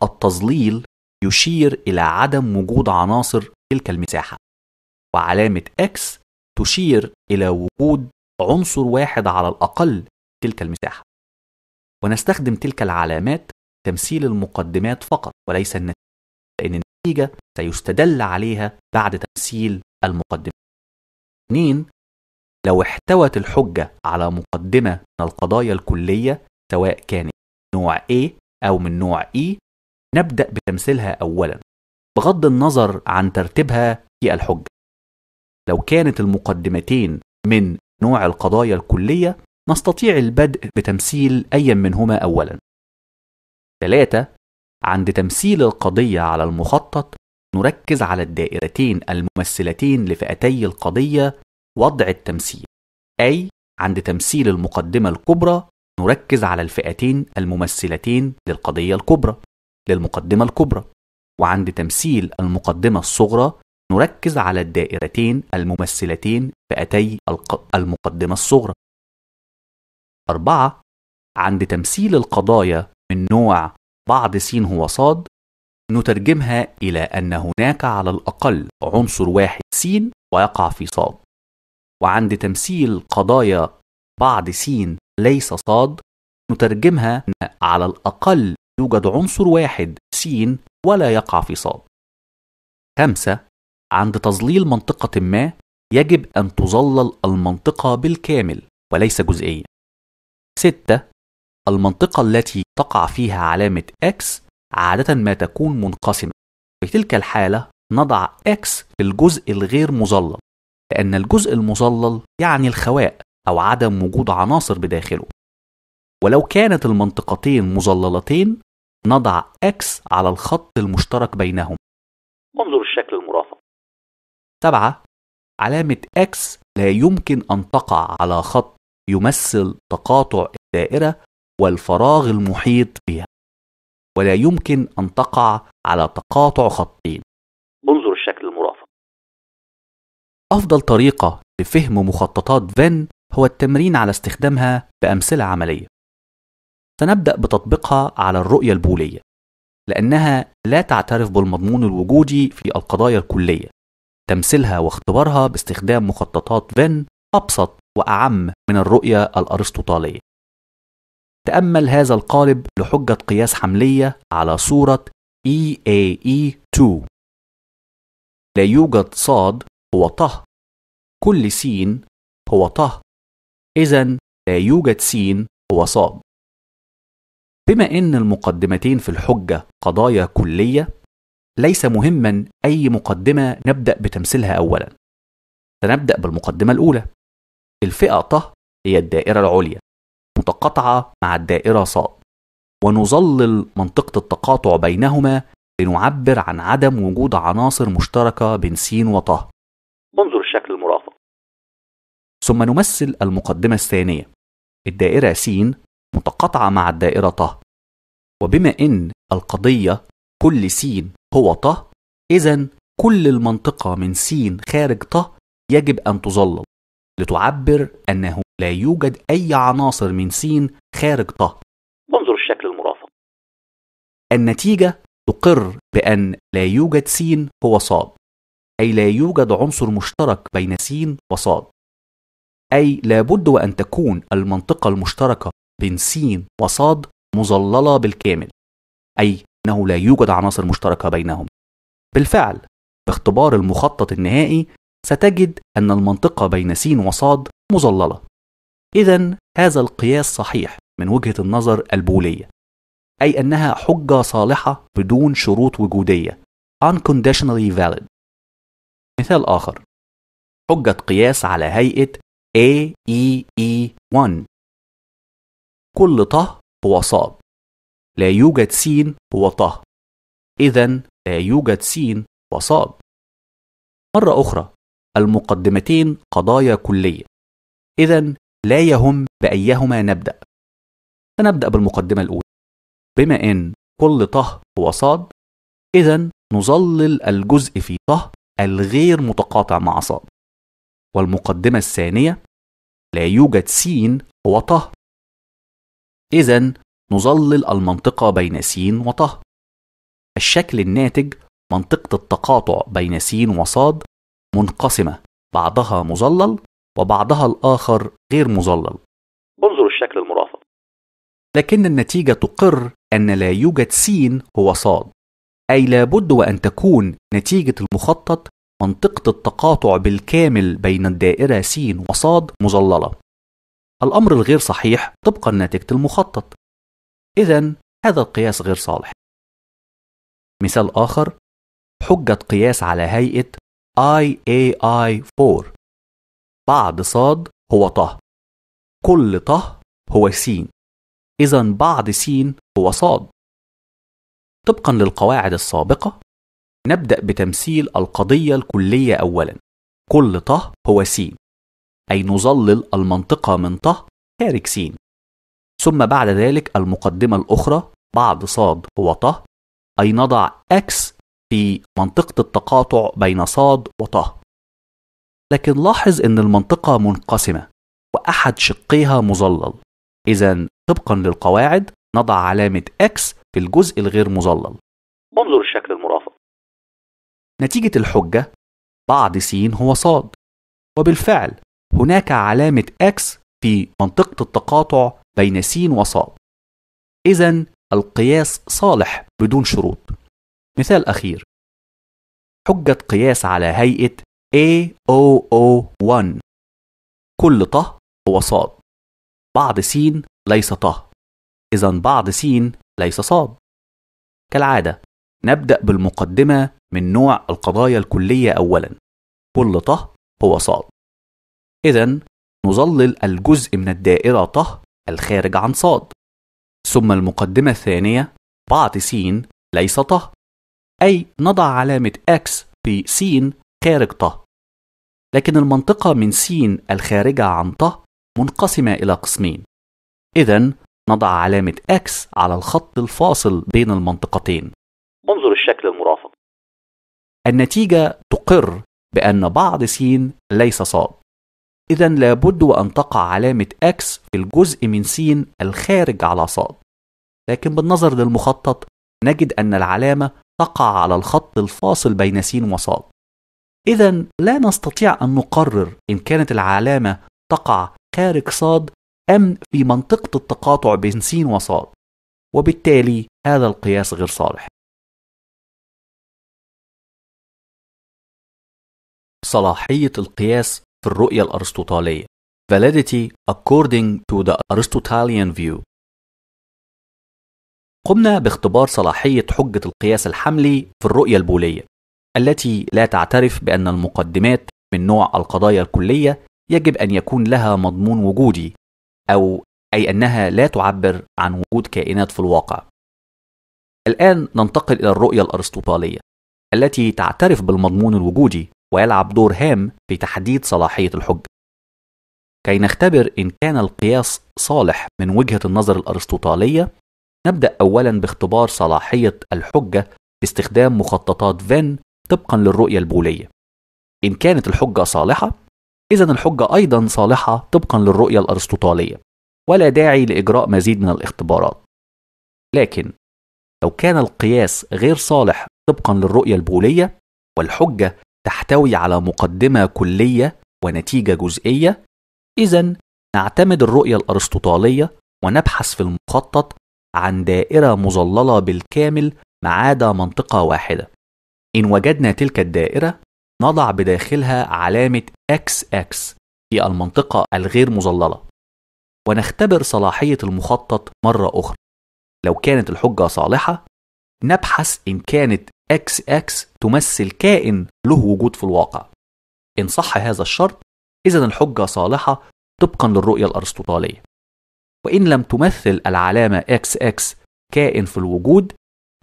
التظليل يشير إلى عدم وجود عناصر تلك المساحة وعلامة X تشير إلى وجود عنصر واحد على الأقل تلك المساحة ونستخدم تلك العلامات تمثيل المقدمات فقط وليس النتيجة لأن النتيجة سيستدل عليها بعد تمثيل المقدمة اثنين لو احتوت الحجة على مقدمة من القضايا الكلية سواء كانت نوع A أو من نوع E نبدأ بتمثيلها أولا بغض النظر عن ترتيبها في الحجة لو كانت المقدمتين من نوع القضايا الكلية نستطيع البدء بتمثيل أي منهما أولا. 3. عند تمثيل القضية على المخطط نركز على الدائرتين الممثلتين لفئتي القضية وضع التمثيل. أي عند تمثيل المقدمة الكبرى نركز على الفئتين الممثلتين للقضية الكبرى للمقدمة الكبرى وعند تمثيل المقدمة الصغرى نركز على الدائرتين الممثلتين فئتي المقدمة الصغرى أربعة عند تمثيل القضايا من نوع بعض س هو صاد نترجمها إلى أن هناك على الأقل عنصر واحد س ويقع في صاد وعند تمثيل قضايا بعض س ليس صاد نترجمها أن على الأقل يوجد عنصر واحد س ولا يقع في صاد خمسة عند تظليل منطقة ما يجب أن تظلل المنطقة بالكامل وليس جزئيا 6. المنطقة التي تقع فيها علامة X عادة ما تكون منقسمة في تلك الحالة نضع X الجزء الغير مظلل لأن الجزء المظلل يعني الخواء أو عدم وجود عناصر بداخله ولو كانت المنطقتين مظللتين نضع X على الخط المشترك بينهم انظر الشكل المرافق 7 علامة X لا يمكن أن تقع على خط يمثل تقاطع الدائرة والفراغ المحيط بها ولا يمكن أن تقع على تقاطع خطين انظر الشكل المرافق أفضل طريقة لفهم مخططات فن هو التمرين على استخدامها بأمثلة عملية سنبدأ بتطبيقها على الرؤية البولية لأنها لا تعترف بالمضمون الوجودي في القضايا الكلية تمثيلها واختبارها باستخدام مخططات فن أبسط وأعم من الرؤية الأرسطوطالية. تأمل هذا القالب لحجة قياس حملية على صورة EAE2 لا يوجد صاد هو طه كل سين هو طه إذا لا يوجد سين هو صاد بما أن المقدمتين في الحجة قضايا كلية ليس مهما أي مقدمة نبدأ بتمثيلها أولا سنبدأ بالمقدمة الأولى الفئة ط هي الدائرة العليا متقاطعة مع الدائرة ص ونظلل منطقة التقاطع بينهما لنعبر عن عدم وجود عناصر مشتركة بين س وط انظر الشكل المرافق ثم نمثل المقدمة الثانية الدائرة س متقاطعة مع الدائرة ط وبما إن القضية كل س هو ط إذا كل المنطقة من س خارج ط يجب أن تظلل لتعبر أنه لا يوجد أي عناصر من سين خارج ط انظر الشكل المرافق النتيجة تقر بأن لا يوجد سين هو صاد أي لا يوجد عنصر مشترك بين سين وصاد أي لابد وأن تكون المنطقة المشتركة بين سين وصاد مظللة بالكامل أي أنه لا يوجد عناصر مشتركة بينهم بالفعل باختبار المخطط النهائي ستجد أن المنطقة بين س وصاد مظللة. إذا هذا القياس صحيح من وجهة النظر البولية، أي أنها حجة صالحة بدون شروط وجودية unconditionally valid. مثال آخر حجة قياس على هيئة AEE1 كل طه هو صاد لا يوجد س هو طه إذا لا يوجد س وصاد مرة أخرى المقدمتين قضايا كلية إذا لا يهم بأيهما نبدأ سنبدا بالمقدمة الأولى بما إن كل طه هو صاد إذا نظلل الجزء في طه الغير متقاطع مع صاد والمقدمة الثانية لا يوجد سين هو طه إذا نظلل المنطقة بين سين وطه الشكل الناتج منطقة التقاطع بين سين وصاد منقسمة بعضها مظلل وبعضها الآخر غير مظلل انظر الشكل المرافق لكن النتيجة تقر أن لا يوجد س هو صاد أي لابد وأن تكون نتيجة المخطط منطقة التقاطع بالكامل بين الدائرة س وصاد مظللة الأمر الغير صحيح طبقا نتيجة المخطط إذا هذا القياس غير صالح مثال آخر حجة قياس على هيئة IAI4 إيه بعد صاد هو ط كل ط هو س إذا بعد س هو صاد طبقا للقواعد السابقة نبدأ بتمثيل القضية الكلية أولا كل ط هو س أي نظلل المنطقة من ط خارج س ثم بعد ذلك المقدمة الأخرى بعد صاد هو ط أي نضع أكس في منطقة التقاطع بين صاد وطه لكن لاحظ أن المنطقة منقسمة وأحد شقيها مظلل إذا طبقا للقواعد نضع علامة X في الجزء الغير مظلل انظر الشكل المرافق نتيجة الحجة بعض س هو صاد وبالفعل هناك علامة X في منطقة التقاطع بين س وصاد إذا القياس صالح بدون شروط مثال أخير حجة قياس على هيئة AOO1 كل طه هو صاد بعض س ليس طه إذا بعض س ليس صاد كالعادة نبدأ بالمقدمة من نوع القضايا الكلية أولا كل طه هو صاد إذا نظلل الجزء من الدائرة طه الخارج عن صاد ثم المقدمة الثانية بعض س ليس طه أي نضع علامة X في س خارج ط لكن المنطقة من س الخارجة عن ط منقسمة إلى قسمين إذا نضع علامة X على الخط الفاصل بين المنطقتين انظر الشكل المرافق النتيجة تقر بأن بعض س ليس صاد إذا لابد وأن تقع علامة X في الجزء من س الخارج على صاد لكن بالنظر للمخطط نجد أن العلامة تقع على الخط الفاصل بين س وص إذا لا نستطيع أن نقرر إن كانت العلامة تقع خارج صاد أم في منطقة التقاطع بين س وص وبالتالي هذا القياس غير صالح صلاحية القياس في الرؤية الأرسطوطالية validity according to the Aristotelian view قمنا باختبار صلاحية حجة القياس الحملي في الرؤية البولية التي لا تعترف بأن المقدمات من نوع القضايا الكلية يجب أن يكون لها مضمون وجودي أو أي أنها لا تعبر عن وجود كائنات في الواقع. الآن ننتقل إلى الرؤية الأرسطوطالية التي تعترف بالمضمون الوجودي ويلعب دور هام في تحديد صلاحية الحجة. كي نختبر إن كان القياس صالح من وجهة النظر الأرسطوطالية نبدأ أولا باختبار صلاحية الحجة باستخدام مخططات فين طبقا للرؤية البولية إن كانت الحجة صالحة إذا الحجة أيضا صالحة طبقا للرؤية الأرسطوطالية ولا داعي لإجراء مزيد من الاختبارات لكن لو كان القياس غير صالح طبقا للرؤية البولية والحجة تحتوي على مقدمة كلية ونتيجة جزئية إذا نعتمد الرؤية الأرسطوطالية ونبحث في المخطط عن دائرة مظللة بالكامل ما عدا منطقة واحدة. إن وجدنا تلك الدائرة نضع بداخلها علامة XX في المنطقة الغير مظللة ونختبر صلاحية المخطط مرة أخرى. لو كانت الحجة صالحة نبحث إن كانت XX تمثل كائن له وجود في الواقع. إن صح هذا الشرط إذا الحجة صالحة طبقا للرؤية الأرسطوطالية. وإن لم تمثل العلامة XX كائن في الوجود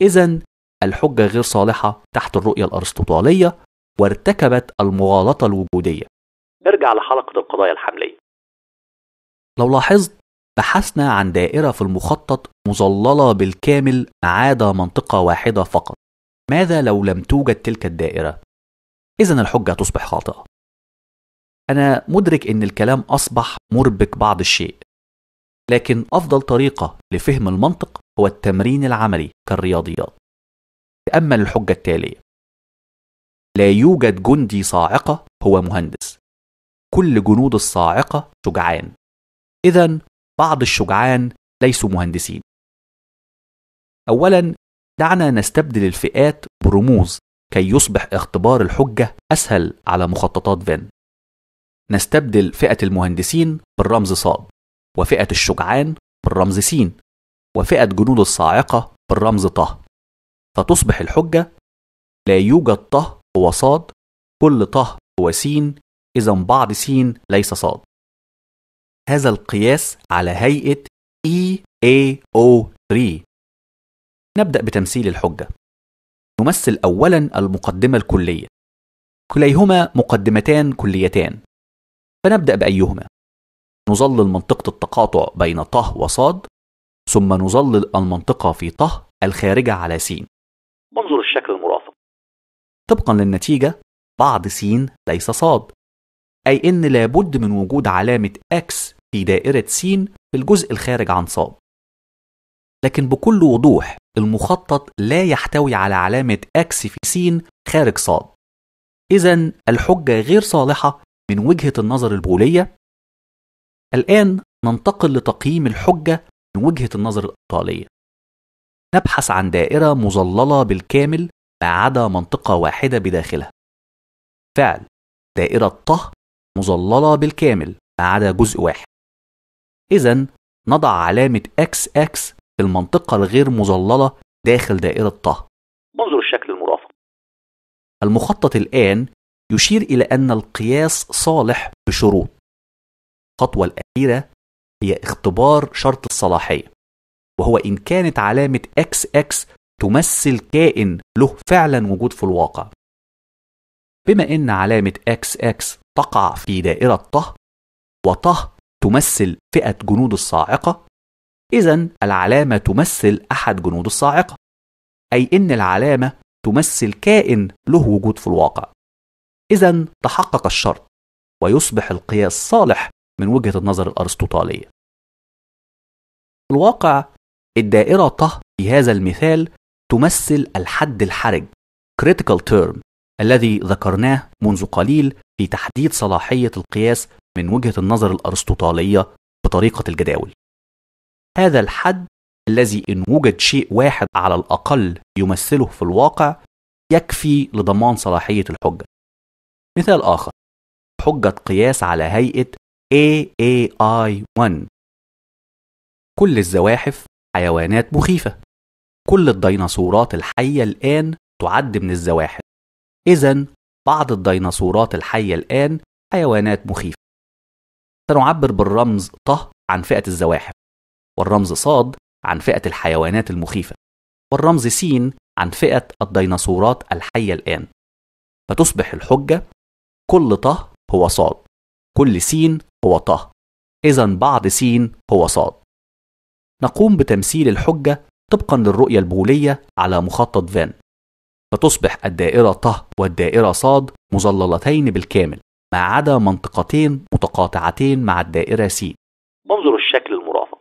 إذا الحجة غير صالحة تحت الرؤية الأرسطوطالية وارتكبت المغالطة الوجودية ارجع لحلقة القضايا الحملية لو لاحظت بحثنا عن دائرة في المخطط مظللة بالكامل ما عدا منطقة واحدة فقط ماذا لو لم توجد تلك الدائرة؟ إذا الحجة تصبح خاطئة أنا مدرك إن الكلام أصبح مربك بعض الشيء لكن أفضل طريقة لفهم المنطق هو التمرين العملي كالرياضيات. تأمل الحجة التالية: لا يوجد جندي صاعقة هو مهندس. كل جنود الصاعقة شجعان. إذا بعض الشجعان ليسوا مهندسين. أولا دعنا نستبدل الفئات برموز كي يصبح اختبار الحجة أسهل على مخططات فين. نستبدل فئة المهندسين بالرمز صاد وفئة الشجعان بالرمز س وفئة جنود الصاعقة بالرمز طه فتصبح الحجة لا يوجد طه هو صاد كل طه هو سين إذا بعض س ليس صاد هذا القياس على O EAO3 نبدأ بتمثيل الحجة نمثل أولا المقدمة الكلية كليهما مقدمتان كليتان فنبدأ بأيهما نظلل منطقة التقاطع بين طه وصاد ثم نظلل المنطقة في طه الخارجة على س منظر الشكل المرافق طبقا للنتيجة بعض س ليس صاد أي إن لابد من وجود علامة X في دائرة س في الجزء الخارج عن صاد لكن بكل وضوح المخطط لا يحتوي على علامة X في س خارج صاد إذا الحجة غير صالحة من وجهة النظر البولية الآن ننتقل لتقييم الحجة من وجهة النظر الإيطالية. نبحث عن دائرة مظللة بالكامل ما عدا منطقة واحدة بداخلها. فعل دائرة طه مظللة بالكامل ما عدا جزء واحد. إذا نضع علامة اكس اكس في المنطقة الغير مظللة داخل دائرة طه. انظر الشكل المرافق. المخطط الآن يشير إلى أن القياس صالح بشروط. الخطوة الأخيرة هي اختبار شرط الصلاحية وهو إن كانت علامة XX تمثل كائن له فعلا وجود في الواقع بما إن علامة XX تقع في دائرة طه وطه تمثل فئة جنود الصاعقة إذا العلامة تمثل أحد جنود الصاعقة أي إن العلامة تمثل كائن له وجود في الواقع إذا تحقق الشرط ويصبح القياس صالح من وجهة النظر الأرسطوطالية الواقع الدائرة طه في هذا المثال تمثل الحد الحرج critical term الذي ذكرناه منذ قليل في تحديد صلاحية القياس من وجهة النظر الأرسطوطالية بطريقة الجداول هذا الحد الذي إن وجد شيء واحد على الأقل يمثله في الواقع يكفي لضمان صلاحية الحجة مثال آخر حجة قياس على هيئة AAI1 كل الزواحف حيوانات مخيفة كل الديناصورات الحية الآن تعد من الزواحف إذا بعض الديناصورات الحية الآن حيوانات مخيفة سنعبر بالرمز ط عن فئة الزواحف والرمز صاد عن فئة الحيوانات المخيفة والرمز س عن فئة الديناصورات الحية الآن فتصبح الحجة كل ط هو صاد كل س هو طه إذا بعض س هو ص نقوم بتمثيل الحجة طبقا للرؤية البولية على مخطط فان فتصبح الدائرة طه والدائرة ص مظللتين بالكامل ما عدا منطقتين متقاطعتين مع الدائرة س منظر الشكل المرافق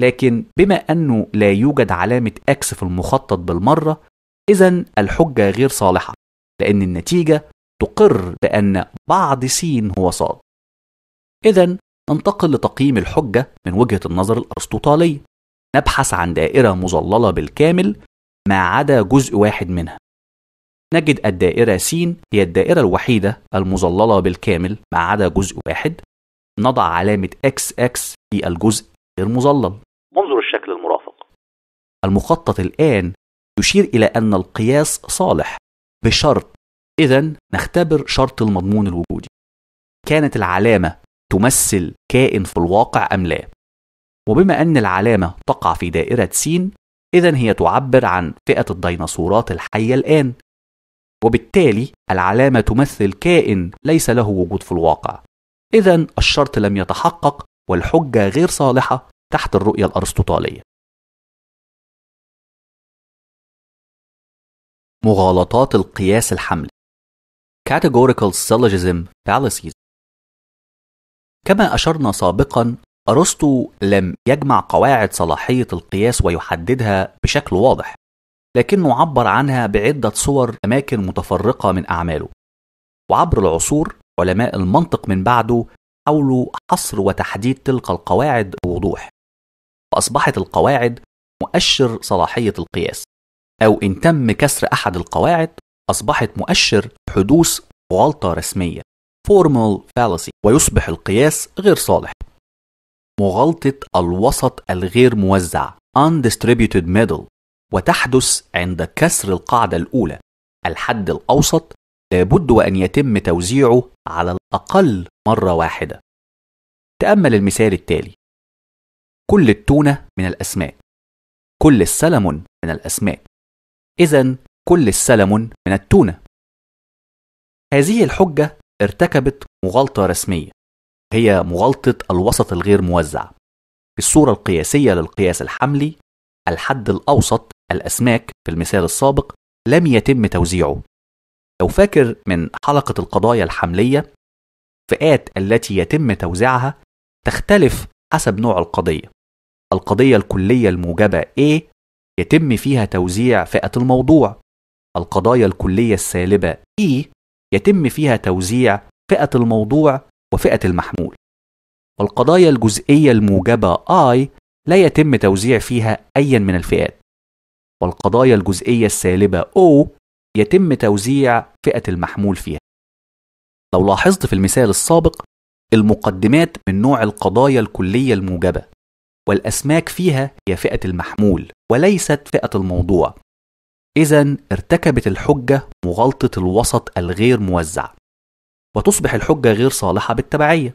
لكن بما أنه لا يوجد علامة أكس في المخطط بالمرة إذا الحجة غير صالحة لأن النتيجة تقر بأن بعض س هو صاد إذا ننتقل لتقييم الحجة من وجهة النظر الأرسطوطالية نبحث عن دائرة مظللة بالكامل ما عدا جزء واحد منها نجد الدائرة س هي الدائرة الوحيدة المظللة بالكامل ما عدا جزء واحد نضع علامة XX في الجزء المظلل منظر انظر الشكل المرافق المخطط الآن يشير إلى أن القياس صالح بشرط إذا نختبر شرط المضمون الوجودي كانت العلامة تمثل كائن في الواقع أم لا وبما أن العلامة تقع في دائرة سين إذا هي تعبر عن فئة الديناصورات الحية الآن وبالتالي العلامة تمثل كائن ليس له وجود في الواقع إذا الشرط لم يتحقق والحجة غير صالحة تحت الرؤية الأرسطوطالية مغالطات القياس الحملي Categorical syllogism fallacies كما أشرنا سابقا أرسطو لم يجمع قواعد صلاحية القياس ويحددها بشكل واضح لكنه عبر عنها بعدة صور أماكن متفرقة من أعماله وعبر العصور علماء المنطق من بعده حاولوا حصر وتحديد تلك القواعد بوضوح فأصبحت القواعد مؤشر صلاحية القياس أو إن تم كسر أحد القواعد أصبحت مؤشر حدوث غلطة رسمية formal fallacy ويصبح القياس غير صالح مغالطة الوسط الغير موزع undistributed middle وتحدث عند كسر القاعدة الأولى الحد الأوسط لابد وأن يتم توزيعه على الأقل مرة واحدة تأمل المثال التالي كل التونة من الأسماء كل السلمون من الأسماء إذا كل السلمون من التونة هذه الحجة ارتكبت مغالطة رسمية هي مغالطة الوسط الغير موزع في الصورة القياسية للقياس الحملي الحد الأوسط الأسماك في المثال السابق لم يتم توزيعه لو فاكر من حلقة القضايا الحملية الفئات التي يتم توزيعها تختلف حسب نوع القضية القضية الكلية الموجبة A يتم فيها توزيع فئة الموضوع القضايا الكلية السالبة E يتم فيها توزيع فئة الموضوع وفئة المحمول والقضايا الجزئية الموجبة I لا يتم توزيع فيها أيا من الفئات والقضايا الجزئية السالبة O يتم توزيع فئة المحمول فيها لو لاحظت في المثال السابق المقدمات من نوع القضايا الكلية الموجبة والأسماك فيها هي فئة المحمول وليست فئة الموضوع إذا ارتكبت الحجة مغالطة الوسط الغير موزع وتصبح الحجة غير صالحة بالتبعية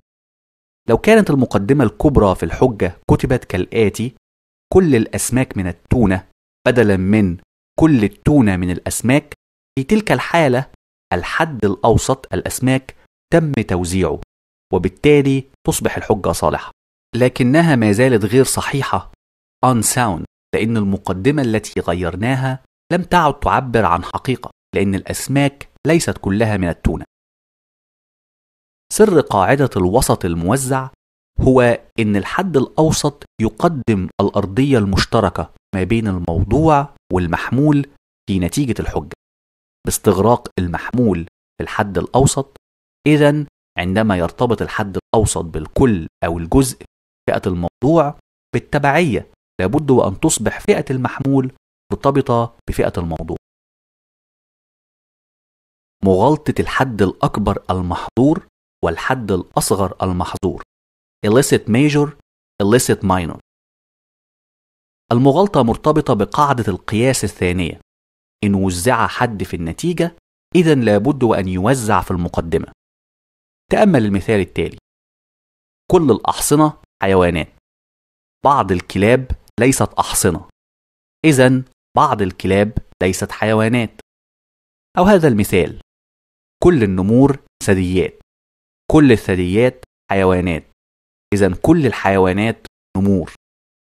لو كانت المقدمة الكبرى في الحجة كتبت كالآتي كل الأسماك من التونة بدلا من كل التونة من الأسماك في تلك الحالة الحد الأوسط الأسماك تم توزيعه وبالتالي تصبح الحجة صالحة لكنها ما زالت غير صحيحة unsound لأن المقدمة التي غيرناها لم تعد تعبر عن حقيقة لأن الأسماك ليست كلها من التونة. سر قاعدة الوسط الموزع هو إن الحد الأوسط يقدم الأرضية المشتركة ما بين الموضوع والمحمول في نتيجة الحجة. باستغراق المحمول في الحد الأوسط، إذا عندما يرتبط الحد الأوسط بالكل أو الجزء فئة الموضوع بالتبعية لابد وأن تصبح فئة المحمول مرتبطة بفئة الموضوع مغالطة الحد الأكبر المحظور والحد الأصغر المحظور illicit major illicit minor المغالطة مرتبطة بقاعدة القياس الثانية إن وزع حد في النتيجة إذا لابد وأن يوزع في المقدمة تأمل المثال التالي كل الأحصنة حيوانات بعض الكلاب ليست أحصنة إذا بعض الكلاب ليست حيوانات أو هذا المثال كل النمور ثدييات كل الثدييات حيوانات إذا كل الحيوانات نمور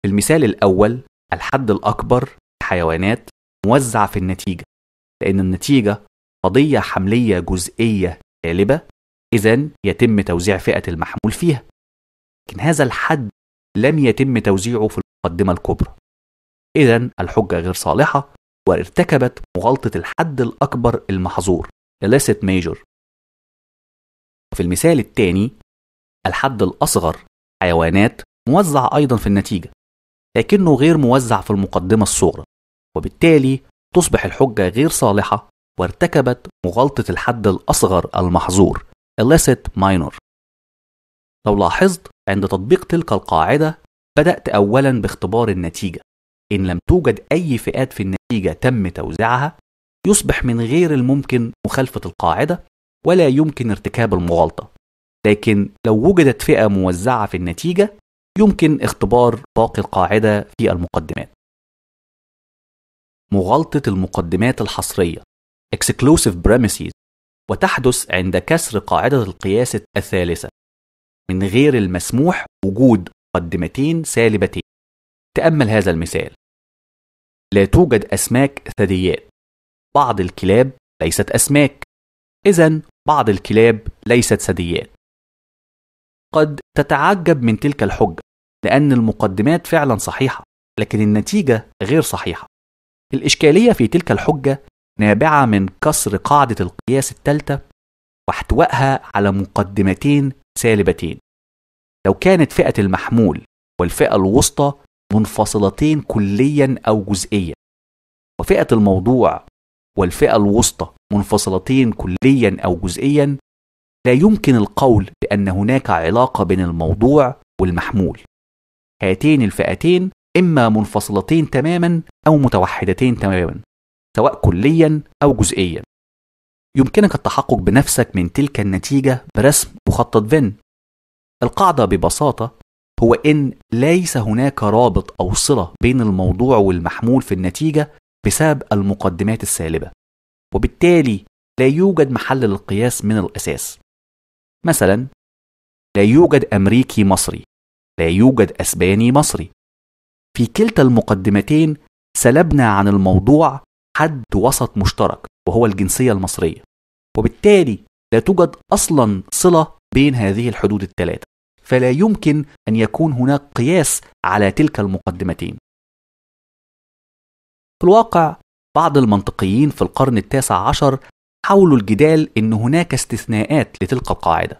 في المثال الأول الحد الأكبر الحيوانات موزع في النتيجة لأن النتيجة قضية حملية جزئية غالبة إذا يتم توزيع فئة المحمول فيها لكن هذا الحد لم يتم توزيعه في المقدمة الكبرى إذا الحجة غير صالحة وارتكبت مغالطة الحد الأكبر المحظور illicit major في المثال الثاني الحد الأصغر حيوانات موزع أيضا في النتيجة لكنه غير موزع في المقدمة الصغرى وبالتالي تصبح الحجة غير صالحة وارتكبت مغالطة الحد الأصغر المحظور illicit minor لو لاحظت عند تطبيق تلك القاعدة بدأت أولا باختبار النتيجة إن لم توجد أي فئات في النتيجة تم توزيعها يصبح من غير الممكن مخالفة القاعدة ولا يمكن ارتكاب المغالطة لكن لو وجدت فئة موزعة في النتيجة يمكن اختبار باقي القاعدة في المقدمات مغالطة المقدمات الحصرية exclusive premises وتحدث عند كسر قاعدة القياس الثالثة من غير المسموح وجود مقدمتين سالبتين تأمل هذا المثال لا توجد أسماك ثدييات بعض الكلاب ليست أسماك إذا بعض الكلاب ليست ثدييات قد تتعجب من تلك الحجة لأن المقدمات فعلا صحيحة لكن النتيجة غير صحيحة الإشكالية في تلك الحجة نابعة من كسر قاعدة القياس الثالثة واحتوائها على مقدمتين سالبتين لو كانت فئة المحمول والفئة الوسطى منفصلتين كليا أو جزئيا وفئة الموضوع والفئة الوسطى منفصلتين كليا أو جزئيا لا يمكن القول بأن هناك علاقة بين الموضوع والمحمول هاتين الفئتين إما منفصلتين تماما أو متوحدتين تماما سواء كليا أو جزئيا يمكنك التحقق بنفسك من تلك النتيجة برسم مخطط فين القاعدة ببساطة هو إن ليس هناك رابط أو صلة بين الموضوع والمحمول في النتيجة بسبب المقدمات السالبة وبالتالي لا يوجد محل للقياس من الأساس مثلا لا يوجد أمريكي مصري لا يوجد أسباني مصري في كلتا المقدمتين سلبنا عن الموضوع حد وسط مشترك وهو الجنسية المصرية وبالتالي لا توجد أصلا صلة بين هذه الحدود الثلاثة فلا يمكن أن يكون هناك قياس على تلك المقدمتين. في الواقع بعض المنطقيين في القرن التاسع عشر حولوا الجدال أن هناك استثناءات لتلك القاعدة.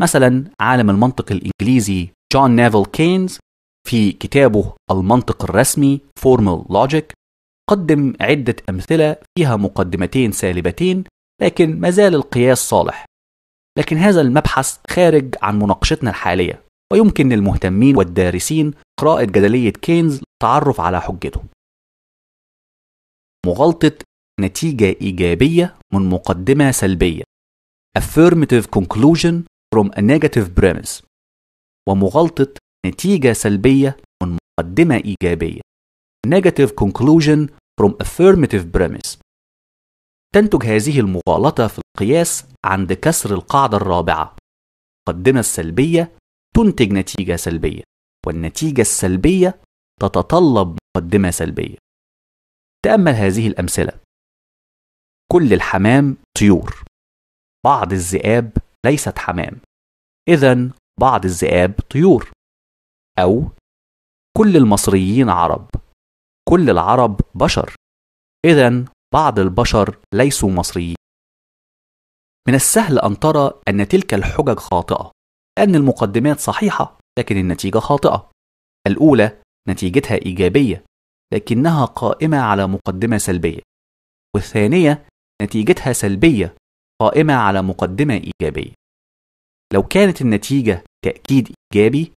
مثلا عالم المنطق الإنجليزي جون نيفل كينز في كتابه المنطق الرسمي Formal Logic قدم عدة أمثلة فيها مقدمتين سالبتين لكن ما زال القياس صالح لكن هذا المبحث خارج عن مناقشتنا الحالية ويمكن للمهتمين والدارسين قراءة جدلية كينز للتعرف على حجته مغالطة نتيجة إيجابية من مقدمة سلبية Affirmative conclusion from a negative premise ومغالطة نتيجة سلبية من مقدمة إيجابية Negative conclusion from affirmative premise تنتج هذه المغالطة في القياس عند كسر القاعدة الرابعة المقدمة السلبية تنتج نتيجة سلبية والنتيجة السلبية تتطلب مقدمة سلبية تأمل هذه الأمثلة كل الحمام طيور بعض الذئاب ليست حمام إذا بعض الذئاب طيور أو كل المصريين عرب كل العرب بشر إذا بعض البشر ليسوا مصريين من السهل أن ترى أن تلك الحجج خاطئة لأن المقدمات صحيحة لكن النتيجة خاطئة الأولى نتيجتها إيجابية لكنها قائمة على مقدمة سلبية والثانية نتيجتها سلبية قائمة على مقدمة إيجابية لو كانت النتيجة تأكيد إيجابي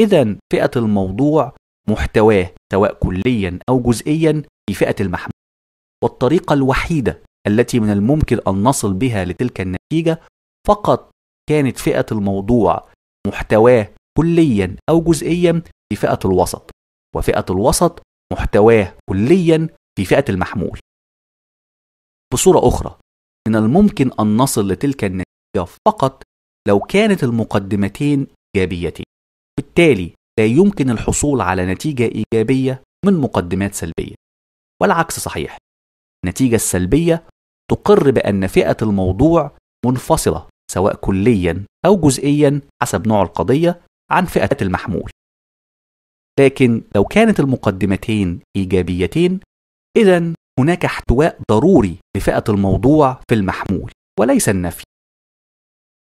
إذا فئة الموضوع محتواه سواء كليا أو جزئيا في فئة المحمول والطريقة الوحيدة التي من الممكن أن نصل بها لتلك النتيجة فقط كانت فئة الموضوع محتواه كليا أو جزئيا في فئة الوسط وفئة الوسط محتواه كليا في فئة المحمول بصورة أخرى من الممكن أن نصل لتلك النتيجة فقط لو كانت المقدمتين إيجابيتين بالتالي لا يمكن الحصول على نتيجة إيجابية من مقدمات سلبية والعكس صحيح النتيجة السلبية تقر بأن فئة الموضوع منفصلة سواء كليا أو جزئيا حسب نوع القضية عن فئة المحمول. لكن لو كانت المقدمتين إيجابيتين، إذا هناك احتواء ضروري لفئة الموضوع في المحمول وليس النفي.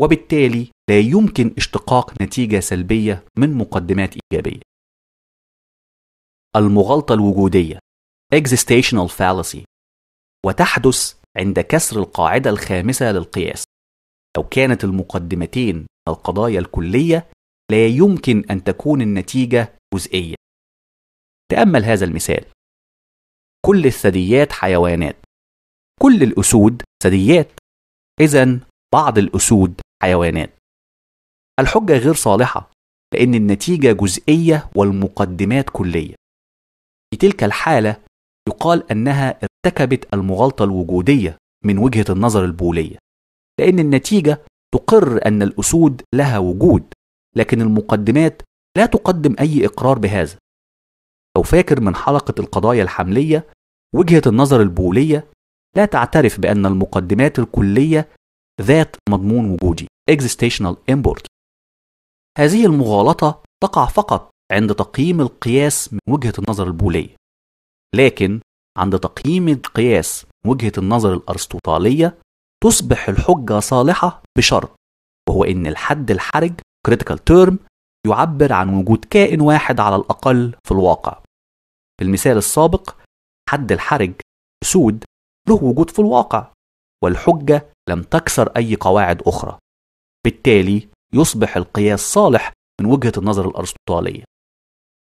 وبالتالي لا يمكن اشتقاق نتيجة سلبية من مقدمات إيجابية. المغالطة الوجودية Existential Fallacy وتحدث عند كسر القاعدة الخامسة للقياس لو كانت المقدمتين القضايا الكلية لا يمكن أن تكون النتيجة جزئية تأمل هذا المثال كل الثدييات حيوانات كل الأسود ثدييات إذا بعض الأسود حيوانات الحجة غير صالحة لأن النتيجة جزئية والمقدمات كلية في تلك الحالة يقال أنها ارتكبت المغالطة الوجودية من وجهة النظر البولية لأن النتيجة تقر أن الأسود لها وجود لكن المقدمات لا تقدم أي إقرار بهذا لو فاكر من حلقة القضايا الحملية وجهة النظر البولية لا تعترف بأن المقدمات الكلية ذات مضمون وجودي existential import هذه المغالطة تقع فقط عند تقييم القياس من وجهة النظر البولية لكن عند تقييم القياس وجهة النظر الأرسطوطالية تصبح الحجة صالحة بشرط وهو إن الحد الحرج critical term يعبر عن وجود كائن واحد على الأقل في الواقع في المثال السابق حد الحرج سود له وجود في الواقع والحجة لم تكسر أي قواعد أخرى بالتالي يصبح القياس صالح من وجهة النظر الأرسطوطالية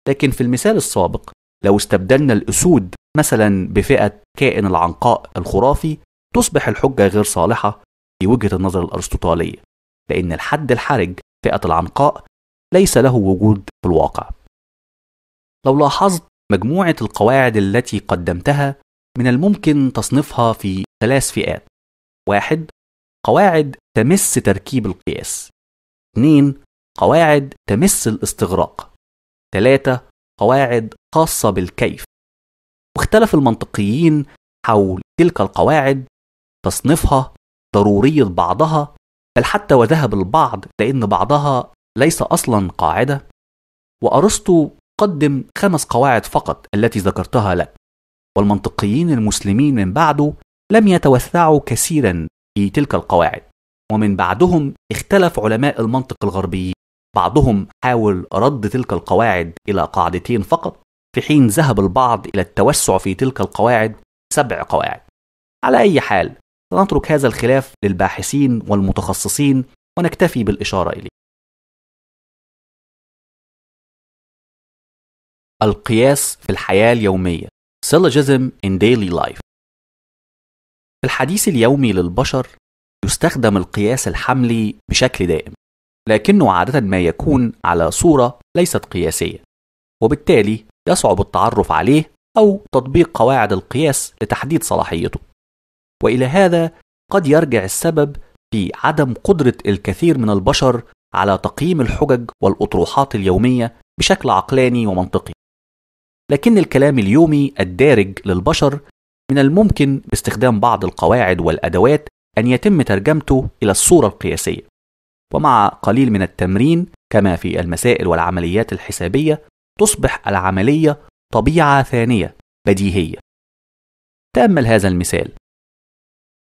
لكن في المثال السابق لو استبدلنا الأسود مثلا بفئة كائن العنقاء الخرافي تصبح الحجة غير صالحة في وجهة النظر الأرسطوطالية لأن الحد الحرج فئة العنقاء ليس له وجود في الواقع لو لاحظت مجموعة القواعد التي قدمتها من الممكن تصنيفها في ثلاث فئات واحد قواعد تمس تركيب القياس اثنين قواعد تمس الاستغراق ثلاثة قواعد خاصة بالكيف واختلف المنطقيين حول تلك القواعد تصنيفها ضرورية بعضها بل حتى وذهب البعض لأن بعضها ليس أصلا قاعدة وأرسطو قدم خمس قواعد فقط التي ذكرتها لك والمنطقيين المسلمين من بعده لم يتوسعوا كثيرا في تلك القواعد ومن بعدهم اختلف علماء المنطق الغربيين بعضهم حاول رد تلك القواعد إلى قاعدتين فقط في حين ذهب البعض إلى التوسع في تلك القواعد سبع قواعد على أي حال سنترك هذا الخلاف للباحثين والمتخصصين ونكتفي بالإشارة إليه القياس في الحياة اليومية Syllogism in Daily Life في الحديث اليومي للبشر يستخدم القياس الحملي بشكل دائم لكنه عادة ما يكون على صورة ليست قياسية وبالتالي يصعب التعرف عليه أو تطبيق قواعد القياس لتحديد صلاحيته وإلى هذا قد يرجع السبب في عدم قدرة الكثير من البشر على تقييم الحجج والأطروحات اليومية بشكل عقلاني ومنطقي لكن الكلام اليومي الدارج للبشر من الممكن باستخدام بعض القواعد والأدوات أن يتم ترجمته إلى الصورة القياسية ومع قليل من التمرين كما في المسائل والعمليات الحسابية تصبح العملية طبيعة ثانية بديهية. تأمل هذا المثال.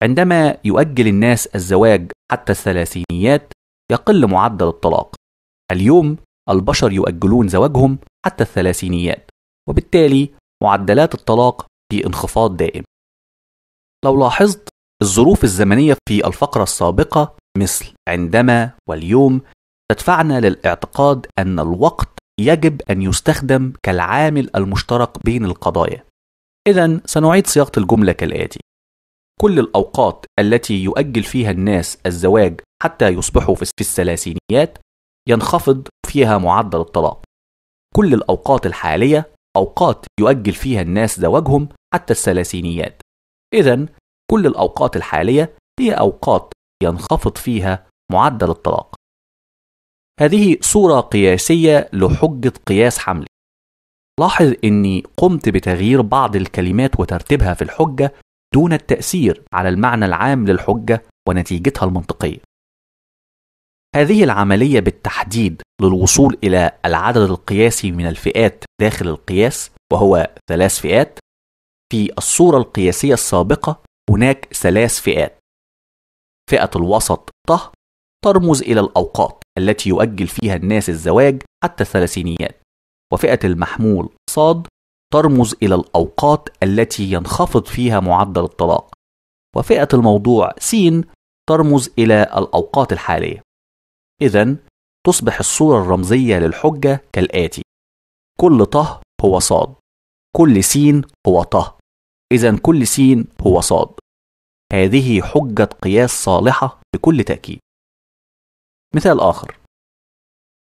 عندما يؤجل الناس الزواج حتى الثلاثينيات يقل معدل الطلاق. اليوم البشر يؤجلون زواجهم حتى الثلاثينيات، وبالتالي معدلات الطلاق في انخفاض دائم. لو لاحظت الظروف الزمنية في الفقرة السابقة مثل عندما واليوم تدفعنا للاعتقاد أن الوقت يجب أن يستخدم كالعامل المشترك بين القضايا. إذا سنعيد صياغة الجملة كالآتي: كل الأوقات التي يؤجل فيها الناس الزواج حتى يصبحوا في الثلاثينيات ينخفض فيها معدل الطلاق. كل الأوقات الحالية أوقات يؤجل فيها الناس زواجهم حتى الثلاثينيات. إذا كل الأوقات الحالية هي أوقات ينخفض فيها معدل الطلاق هذه صورة قياسية لحجة قياس حملي لاحظ أني قمت بتغيير بعض الكلمات وترتيبها في الحجة دون التأثير على المعنى العام للحجة ونتيجتها المنطقية هذه العملية بالتحديد للوصول إلى العدد القياسي من الفئات داخل القياس وهو ثلاث فئات في الصورة القياسية السابقة هناك ثلاث فئات فئة الوسط طه ترمز إلى الأوقات التي يؤجل فيها الناس الزواج حتى الثلاثينيات وفئة المحمول صاد ترمز إلى الأوقات التي ينخفض فيها معدل الطلاق وفئة الموضوع سين ترمز إلى الأوقات الحالية إذا تصبح الصورة الرمزية للحجة كالآتي كل طه هو صاد كل سين هو طه إذا كل سين هو صاد هذه حجة قياس صالحة بكل تأكيد. مثال آخر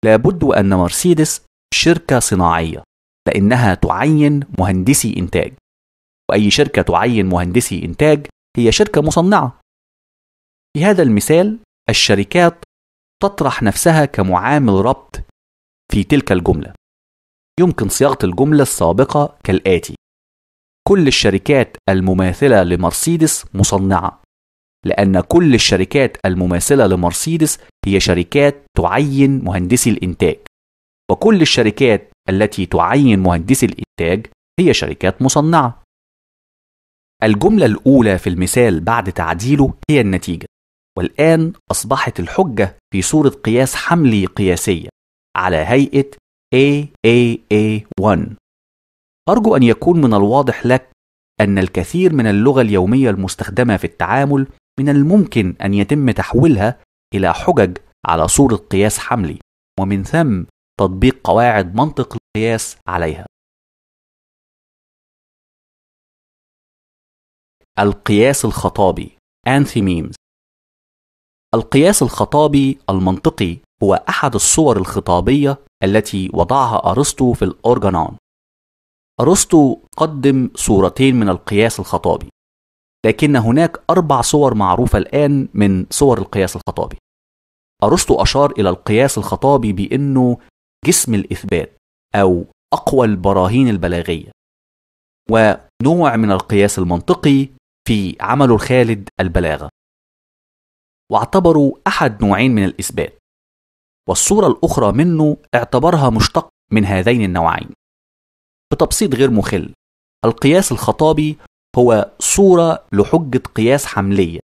لابد أن مرسيدس شركة صناعية لأنها تعين مهندسي إنتاج وأي شركة تعين مهندسي إنتاج هي شركة مصنعة في هذا المثال الشركات تطرح نفسها كمعامل ربط في تلك الجملة يمكن صياغة الجملة السابقة كالآتي كل الشركات المماثلة لمرسيدس مصنعة لأن كل الشركات المماثلة لمرسيدس هي شركات تعين مهندسي الإنتاج وكل الشركات التي تعين مهندسي الإنتاج هي شركات مصنعة الجملة الأولى في المثال بعد تعديله هي النتيجة والآن أصبحت الحجة في صورة قياس حملي قياسية على هيئة AAA1 أرجو أن يكون من الواضح لك أن الكثير من اللغة اليومية المستخدمة في التعامل من الممكن أن يتم تحويلها إلى حجج على صورة قياس حملي ومن ثم تطبيق قواعد منطق القياس عليها. القياس الخطابي Anthymemes القياس الخطابي المنطقي هو أحد الصور الخطابية التي وضعها أرسطو في الأورجانون أرسطو قدم صورتين من القياس الخطابي لكن هناك أربع صور معروفة الآن من صور القياس الخطابي أرسطو أشار إلى القياس الخطابي بأنه جسم الإثبات أو أقوى البراهين البلاغية ونوع من القياس المنطقي في عمله الخالد البلاغة واعتبروا أحد نوعين من الإثبات والصورة الأخرى منه اعتبرها مشتق من هذين النوعين بتبسيط غير مخل القياس الخطابي هو صورة لحجة قياس حملية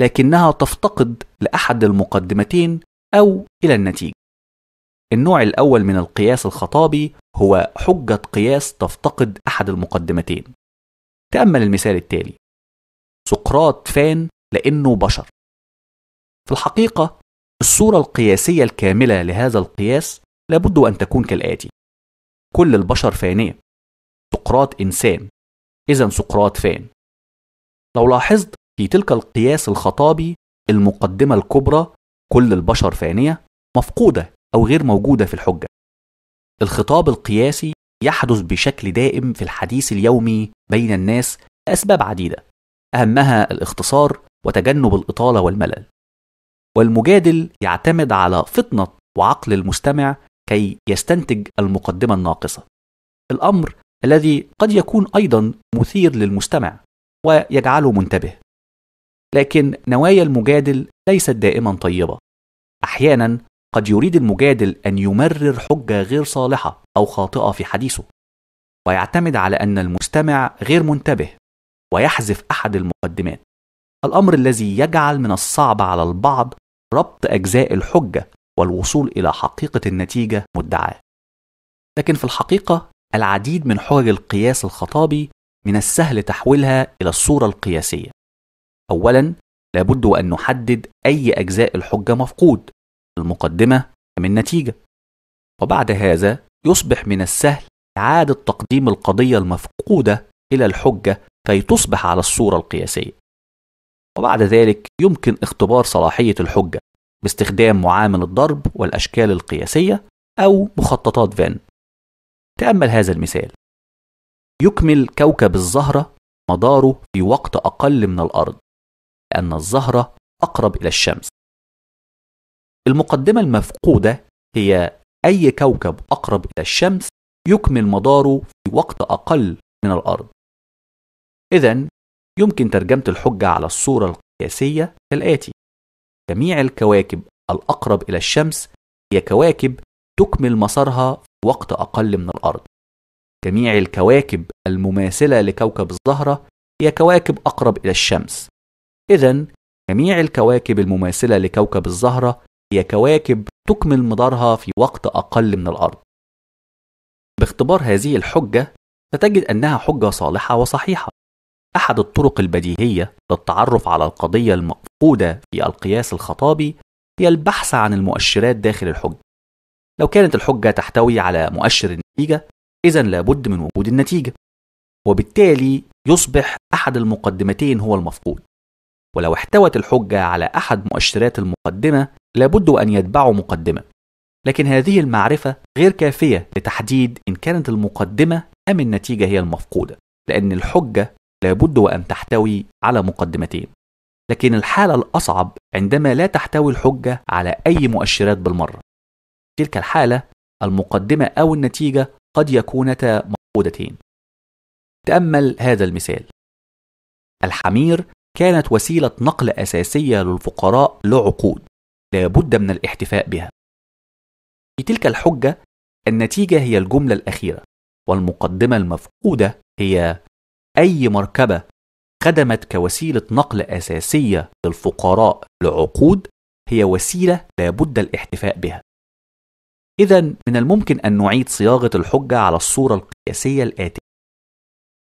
لكنها تفتقد لأحد المقدمتين أو إلى النتيجة النوع الأول من القياس الخطابي هو حجة قياس تفتقد أحد المقدمتين تأمل المثال التالي سقراط فان لأنه بشر في الحقيقة الصورة القياسية الكاملة لهذا القياس لابد أن تكون كالآتي كل البشر فانية سقراط إنسان إذا سقراط فان لو لاحظت في تلك القياس الخطابي المقدمة الكبرى كل البشر فانية مفقودة أو غير موجودة في الحجة الخطاب القياسي يحدث بشكل دائم في الحديث اليومي بين الناس لأسباب عديدة أهمها الاختصار وتجنب الإطالة والملل والمجادل يعتمد على فطنة وعقل المستمع كي يستنتج المقدمة الناقصة الأمر الذي قد يكون ايضا مثير للمستمع ويجعله منتبه لكن نوايا المجادل ليست دائما طيبه احيانا قد يريد المجادل ان يمرر حجه غير صالحه او خاطئه في حديثه ويعتمد على ان المستمع غير منتبه ويحذف احد المقدمات الامر الذي يجعل من الصعب على البعض ربط اجزاء الحجه والوصول الى حقيقه النتيجه مدعاه لكن في الحقيقه العديد من حجج القياس الخطابي من السهل تحويلها إلى الصورة القياسية. أولاً لابد وأن نحدد أي أجزاء الحجة مفقود المقدمة أم النتيجة. وبعد هذا يصبح من السهل إعادة تقديم القضية المفقودة إلى الحجة كي تصبح على الصورة القياسية. وبعد ذلك يمكن اختبار صلاحية الحجة باستخدام معامل الضرب والأشكال القياسية أو مخططات فان. تأمل هذا المثال يكمل كوكب الزهرة مداره في وقت أقل من الأرض لأن الزهرة أقرب إلى الشمس المقدمة المفقودة هي أي كوكب أقرب إلى الشمس يكمل مداره في وقت أقل من الأرض إذا يمكن ترجمة الحجة على الصورة القياسية كالآتي جميع الكواكب الأقرب إلى الشمس هي كواكب تكمل مسارها وقت أقل من الأرض جميع الكواكب المماثلة لكوكب الزهرة هي كواكب أقرب إلى الشمس إذا جميع الكواكب المماثلة لكوكب الزهرة هي كواكب تكمل مدارها في وقت أقل من الأرض باختبار هذه الحجة ستجد أنها حجة صالحة وصحيحة أحد الطرق البديهية للتعرف على القضية المقفودة في القياس الخطابي هي البحث عن المؤشرات داخل الحجة لو كانت الحجة تحتوي على مؤشر النتيجة إذا لابد من وجود النتيجة وبالتالي يصبح أحد المقدمتين هو المفقود ولو احتوت الحجة على أحد مؤشرات المقدمة لابد أن يتبعه مقدمة لكن هذه المعرفة غير كافية لتحديد إن كانت المقدمة أم النتيجة هي المفقودة لأن الحجة لابد وأن تحتوي على مقدمتين لكن الحالة الأصعب عندما لا تحتوي الحجة على أي مؤشرات بالمرة تلك الحالة المقدمة أو النتيجة قد يكونتا مفقودتين تأمل هذا المثال الحمير كانت وسيلة نقل أساسية للفقراء لعقود لا بد من الاحتفاء بها في تلك الحجة النتيجة هي الجملة الأخيرة والمقدمة المفقودة هي أي مركبة خدمت كوسيلة نقل أساسية للفقراء لعقود هي وسيلة لابد الاحتفاء بها إذا من الممكن أن نعيد صياغة الحجة على الصورة القياسية الآتية: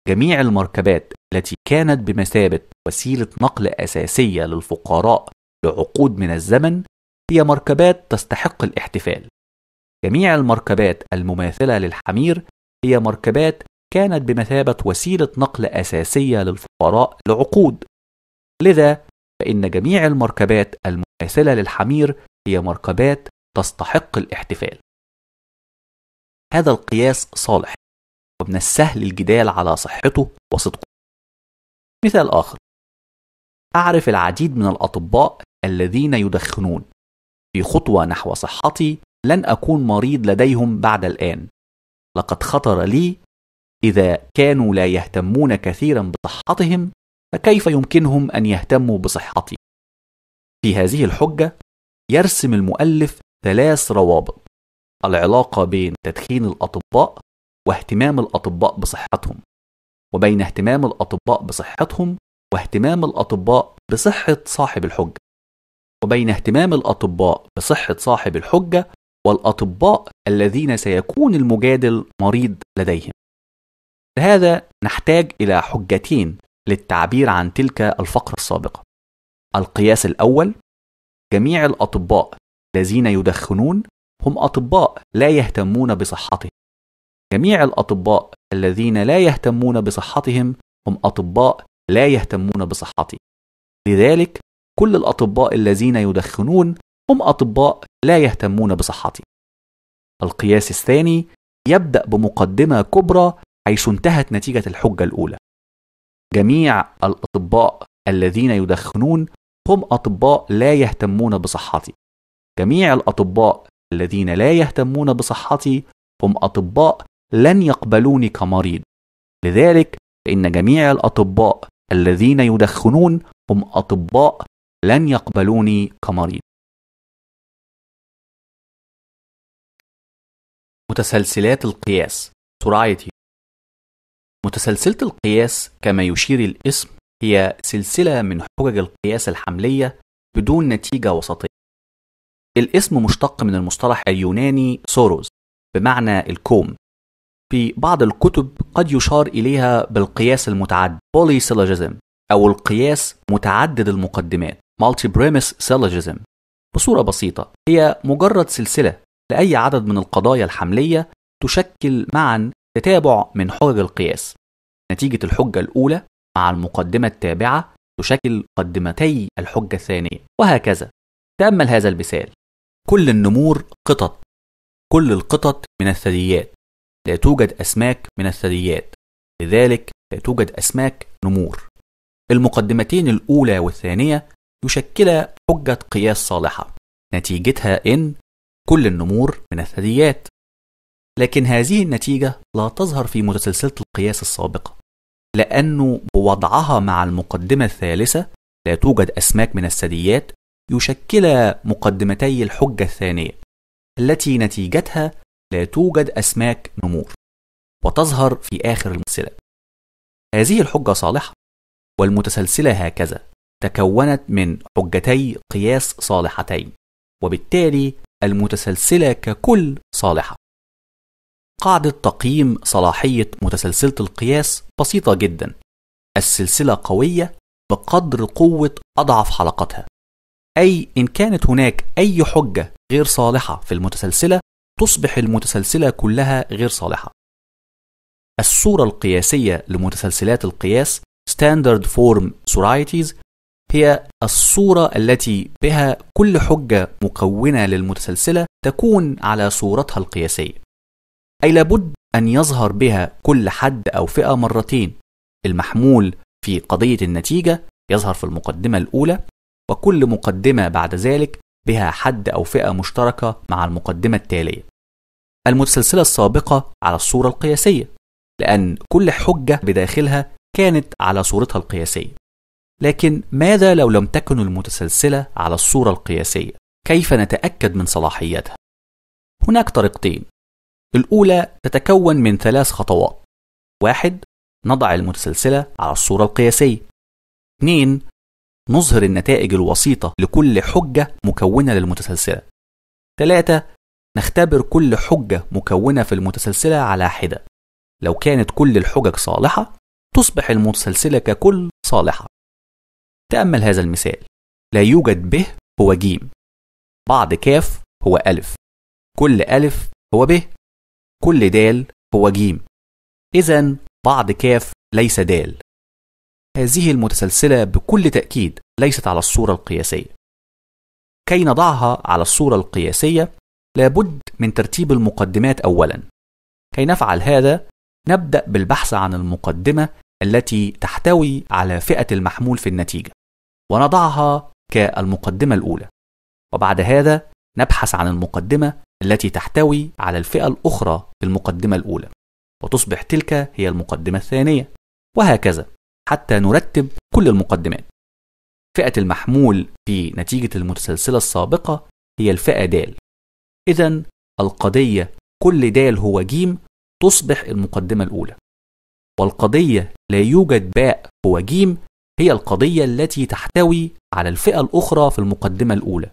جميع المركبات التي كانت بمثابة وسيلة نقل أساسية للفقراء لعقود من الزمن هي مركبات تستحق الاحتفال. جميع المركبات المماثلة للحمير هي مركبات كانت بمثابة وسيلة نقل أساسية للفقراء لعقود. لذا فإن جميع المركبات المماثلة للحمير هي مركبات تستحق الاحتفال هذا القياس صالح ومن السهل الجدال على صحته وصدقه مثال آخر أعرف العديد من الأطباء الذين يدخنون في خطوة نحو صحتي لن أكون مريض لديهم بعد الآن لقد خطر لي إذا كانوا لا يهتمون كثيرا بصحتهم فكيف يمكنهم أن يهتموا بصحتي؟ في هذه الحجة يرسم المؤلف ثلاث روابط العلاقة بين تدخين الأطباء واهتمام الأطباء بصحتهم وبين اهتمام الأطباء بصحتهم واهتمام الأطباء بصحة صاحب الحجة وبين اهتمام الأطباء بصحة صاحب الحجة والأطباء الذين سيكون المجادل مريض لديهم لهذا نحتاج إلى حجتين للتعبير عن تلك الفقرة السابقة القياس الأول جميع الأطباء الذين يدخنون هم اطباء لا يهتمون بصحتهم جميع الاطباء الذين لا يهتمون بصحتهم هم اطباء لا يهتمون بصحتي لذلك كل الاطباء الذين يدخنون هم اطباء لا يهتمون بصحتي القياس الثاني يبدا بمقدمه كبرى حيث انتهت نتيجه الحجه الاولى جميع الاطباء الذين يدخنون هم اطباء لا يهتمون بصحتي جميع الأطباء الذين لا يهتمون بصحتي هم أطباء لن يقبلوني كمريض لذلك فإن جميع الأطباء الذين يدخنون هم أطباء لن يقبلوني كمريض متسلسلات القياس سرعتها متسلسلة القياس كما يشير الاسم هي سلسلة من حجج القياس الحملية بدون نتيجة وسطية الاسم مشتق من المصطلح اليوناني سوروز بمعنى الكوم في بعض الكتب قد يشار إليها بالقياس المتعدد polysylogism أو القياس متعدد المقدمات مالتي بريمس syllogism بصورة بسيطة هي مجرد سلسلة لأي عدد من القضايا الحملية تشكل معا تتابع من حجج القياس نتيجة الحجة الأولى مع المقدمة التابعة تشكل مقدمتي الحجة الثانية وهكذا تأمل هذا المثال كل النمور قطط كل القطط من الثدييات لا توجد أسماك من الثدييات لذلك لا توجد أسماك نمور المقدمتين الأولى والثانية يشكلا حجة قياس صالحة نتيجتها إن كل النمور من الثدييات لكن هذه النتيجة لا تظهر في متسلسلة القياس السابقة لأنه بوضعها مع المقدمة الثالثة لا توجد أسماك من الثدييات يشكلا مقدمتي الحجة الثانية التي نتيجتها لا توجد أسماك نمور وتظهر في آخر المسلسلة هذه الحجة صالحة والمتسلسلة هكذا تكونت من حجتي قياس صالحتين وبالتالي المتسلسلة ككل صالحة قاعدة تقييم صلاحية متسلسلة القياس بسيطة جدا السلسلة قوية بقدر قوة أضعف حلقتها أي إن كانت هناك أي حجة غير صالحة في المتسلسلة تصبح المتسلسلة كلها غير صالحة. الصورة القياسية لمتسلسلات القياس Standard Form Sorieties هي الصورة التي بها كل حجة مكونة للمتسلسلة تكون على صورتها القياسية. أي لابد أن يظهر بها كل حد أو فئة مرتين. المحمول في قضية النتيجة يظهر في المقدمة الأولى وكل مقدمة بعد ذلك بها حد أو فئة مشتركة مع المقدمة التالية المتسلسلة السابقة على الصورة القياسية لأن كل حجة بداخلها كانت على صورتها القياسية لكن ماذا لو لم تكن المتسلسلة على الصورة القياسية؟ كيف نتأكد من صلاحيتها؟ هناك طريقتين الأولى تتكون من ثلاث خطوات واحد نضع المتسلسلة على الصورة القياسية 2 نظهر النتائج الوسيطة لكل حجة مكونة للمتسلسلة. ثلاثة نختبر كل حجة مكونة في المتسلسلة على حدة. لو كانت كل الحجج صالحة، تصبح المتسلسلة ككل صالحة. تأمل هذا المثال: لا يوجد ب هو ج، بعض ك هو أ، كل أ هو ب، كل د هو ج. إذا بعض ك ليس د، هذه المتسلسلة بكل تأكيد ليست على الصورة القياسية. كي نضعها على الصورة القياسية لابد من ترتيب المقدمات أولا. كي نفعل هذا نبدأ بالبحث عن المقدمة التي تحتوي على فئة المحمول في النتيجة ونضعها كالمقدمة الأولى. وبعد هذا نبحث عن المقدمة التي تحتوي على الفئة الأخرى في المقدمة الأولى وتصبح تلك هي المقدمة الثانية وهكذا حتى نرتب كل المقدمات فئة المحمول في نتيجة المتسلسلة السابقة هي الفئة د إذا القضية كل د هو ج تصبح المقدمة الأولى والقضية لا يوجد باء هو ج هي القضية التي تحتوي على الفئة الأخرى في المقدمة الأولى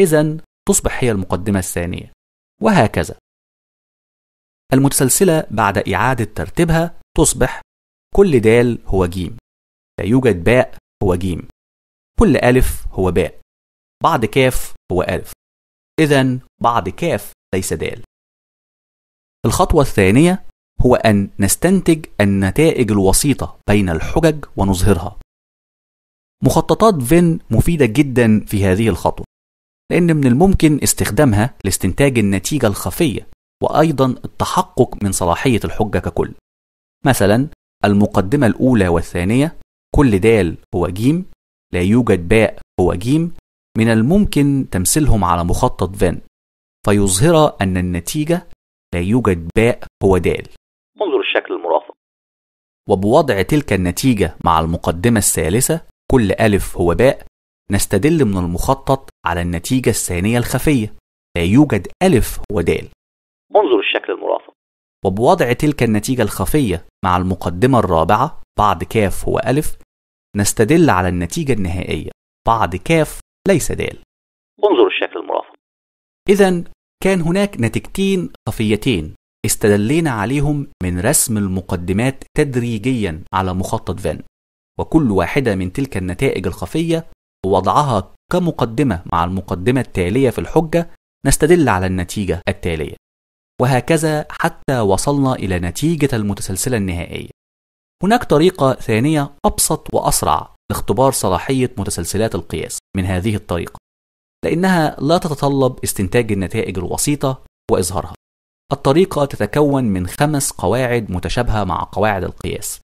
إذا تصبح هي المقدمة الثانية وهكذا المتسلسلة بعد إعادة ترتيبها تصبح كل دال هو جيم لا يوجد باء هو جيم كل ألف هو باء بعض كاف هو ألف إذا بعض كاف ليس دال الخطوة الثانية هو أن نستنتج النتائج الوسيطة بين الحجج ونظهرها مخططات فين مفيدة جدا في هذه الخطوة لأن من الممكن استخدامها لاستنتاج النتيجة الخفية وأيضا التحقق من صلاحية الحجة ككل مثلا المقدمة الأولى والثانية كل دال هو جيم لا يوجد باء هو جيم من الممكن تمثيلهم على مخطط فان فيظهر أن النتيجة لا يوجد باء هو دال انظر الشكل المرافق وبوضع تلك النتيجة مع المقدمة الثالثة كل ألف هو باء نستدل من المخطط على النتيجة الثانية الخفية لا يوجد ألف هو دال انظر الشكل المرافق وبوضع تلك النتيجة الخفية مع المقدمة الرابعة بعد كاف هو ألف نستدل على النتيجة النهائية بعد كاف ليس دال انظر الشكل المرافق إذا كان هناك نتيجتين خفيتين استدلينا عليهم من رسم المقدمات تدريجيا على مخطط فان وكل واحدة من تلك النتائج الخفية ووضعها كمقدمة مع المقدمة التالية في الحجة نستدل على النتيجة التالية وهكذا حتى وصلنا إلى نتيجة المتسلسلة النهائية. هناك طريقة ثانية أبسط وأسرع لاختبار صلاحية متسلسلات القياس من هذه الطريقة، لأنها لا تتطلب استنتاج النتائج الوسيطة وإظهارها. الطريقة تتكون من خمس قواعد متشابهة مع قواعد القياس.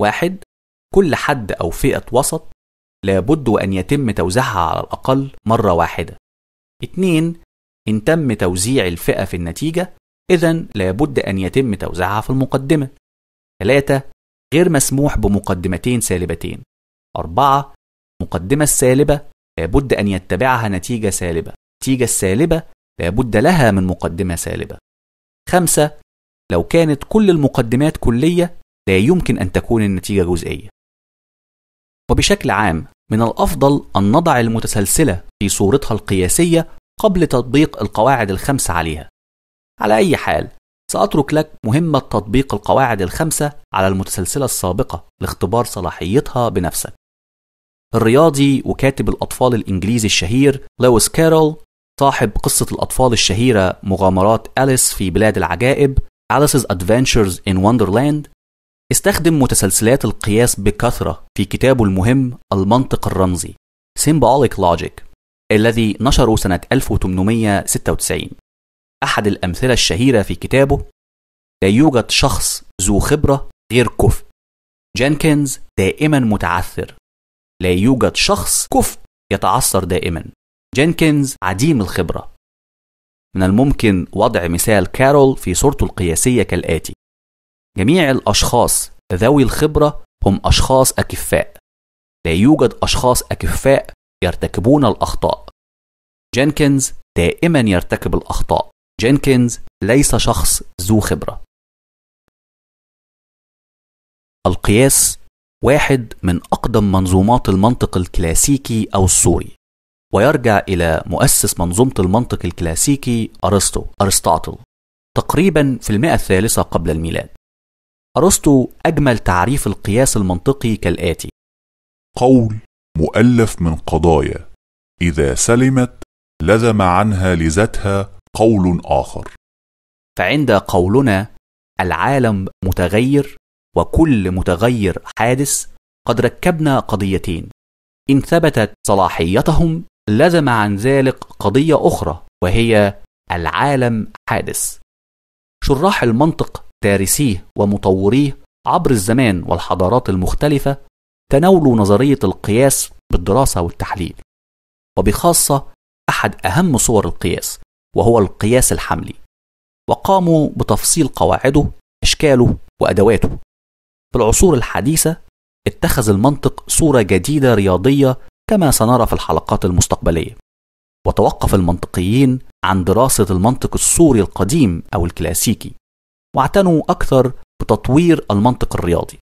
واحد كل حد أو فئة وسط لابد وأن يتم توزيعها على الأقل مرة واحدة. اثنين إن تم توزيع الفئة في النتيجة إذا لابد أن يتم توزيعها في المقدمة 3 غير مسموح بمقدمتين سالبتين 4 المقدمة السالبة لابد أن يتبعها نتيجة سالبة النتيجة السالبة لابد لها من مقدمة سالبة 5 لو كانت كل المقدمات كلية لا يمكن أن تكون النتيجة جزئية وبشكل عام من الأفضل أن نضع المتسلسلة في صورتها القياسية قبل تطبيق القواعد الخمس عليها على أي حال سأترك لك مهمة تطبيق القواعد الخمسة على المتسلسلة السابقة لاختبار صلاحيتها بنفسك الرياضي وكاتب الأطفال الإنجليزي الشهير لويس كارول صاحب قصة الأطفال الشهيرة مغامرات أليس في بلاد العجائب Alice's Adventures in Wonderland استخدم متسلسلات القياس بكثرة في كتابه المهم المنطق الرمزي Symbolic Logic الذي نشره سنة 1896 أحد الأمثلة الشهيرة في كتابه لا يوجد شخص ذو خبرة غير كفء جينكنز دائما متعثر لا يوجد شخص كفء يتعثر دائما جينكنز عديم الخبرة من الممكن وضع مثال كارول في صورته القياسية كالآتي جميع الأشخاص ذوي الخبرة هم أشخاص أكفاء لا يوجد أشخاص أكفاء يرتكبون الأخطاء جينكنز دائما يرتكب الأخطاء جينكنز ليس شخص ذو خبرة القياس واحد من أقدم منظومات المنطق الكلاسيكي أو السوري ويرجع إلى مؤسس منظومة المنطق الكلاسيكي أرسطو أرسطاطل تقريبا في المئة الثالثة قبل الميلاد أرسطو أجمل تعريف القياس المنطقي كالآتي قول مؤلف من قضايا إذا سلمت لزم عنها لذاتها قول آخر فعند قولنا العالم متغير وكل متغير حادث قد ركبنا قضيتين إن ثبتت صلاحيتهم لزم عن ذلك قضية أخرى وهي العالم حادث شراح المنطق دارسيه ومطوريه عبر الزمان والحضارات المختلفة تناولوا نظرية القياس بالدراسة والتحليل وبخاصة أحد أهم صور القياس وهو القياس الحملي وقاموا بتفصيل قواعده أشكاله وأدواته في العصور الحديثة اتخذ المنطق صورة جديدة رياضية كما سنرى في الحلقات المستقبلية وتوقف المنطقيين عن دراسة المنطق السوري القديم أو الكلاسيكي واعتنوا أكثر بتطوير المنطق الرياضي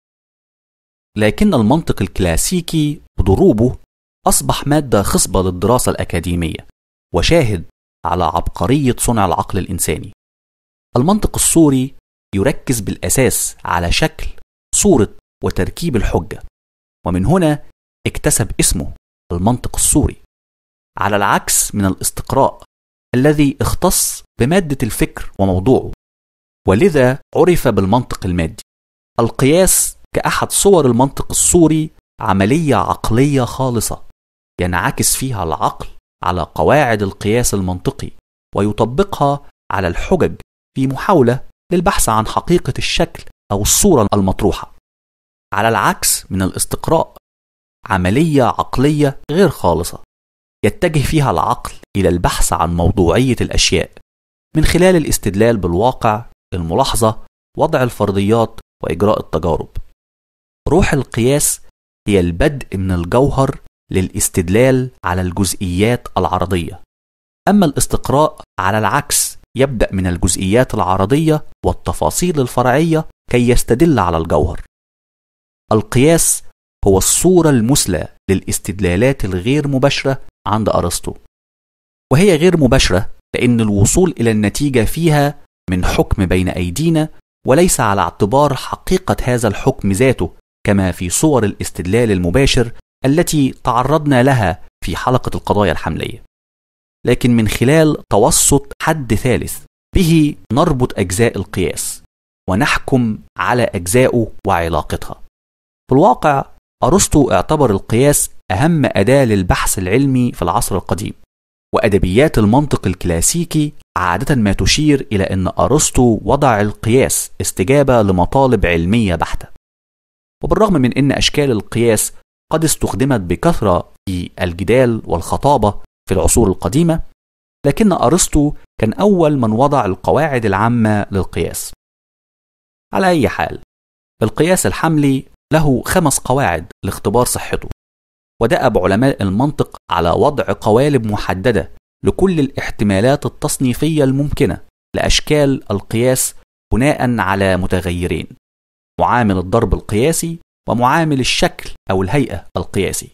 لكن المنطق الكلاسيكي بضروبه أصبح مادة خصبة للدراسة الأكاديمية وشاهد على عبقرية صنع العقل الإنساني المنطق الصوري يركز بالأساس على شكل صورة وتركيب الحجة ومن هنا اكتسب اسمه المنطق الصوري على العكس من الاستقراء الذي اختص بمادة الفكر وموضوعه ولذا عرف بالمنطق المادي القياس كأحد صور المنطق الصوري عملية عقلية خالصة ينعكس فيها العقل على قواعد القياس المنطقي ويطبقها على الحجج في محاولة للبحث عن حقيقة الشكل أو الصورة المطروحة على العكس من الاستقراء عملية عقلية غير خالصة يتجه فيها العقل إلى البحث عن موضوعية الأشياء من خلال الاستدلال بالواقع الملاحظة وضع الفرضيات وإجراء التجارب روح القياس هي البدء من الجوهر للاستدلال على الجزئيات العرضية أما الاستقراء على العكس يبدأ من الجزئيات العرضية والتفاصيل الفرعية كي يستدل على الجوهر القياس هو الصورة المثلى للاستدلالات الغير مباشرة عند أرسطو وهي غير مباشرة لأن الوصول إلى النتيجة فيها من حكم بين أيدينا وليس على اعتبار حقيقة هذا الحكم ذاته كما في صور الاستدلال المباشر التي تعرضنا لها في حلقة القضايا الحملية لكن من خلال توسط حد ثالث به نربط أجزاء القياس ونحكم على أجزائه وعلاقتها في الواقع أرسطو اعتبر القياس أهم أداة للبحث العلمي في العصر القديم وأدبيات المنطق الكلاسيكي عادة ما تشير إلى أن أرسطو وضع القياس استجابة لمطالب علمية بحتة وبالرغم من أن أشكال القياس قد استخدمت بكثرة في الجدال والخطابة في العصور القديمة لكن أرسطو كان أول من وضع القواعد العامة للقياس على أي حال القياس الحملي له خمس قواعد لاختبار صحته ودأب علماء المنطق على وضع قوالب محددة لكل الاحتمالات التصنيفية الممكنة لأشكال القياس بناء على متغيرين معامل الضرب القياسي ومعامل الشكل أو الهيئة القياسي.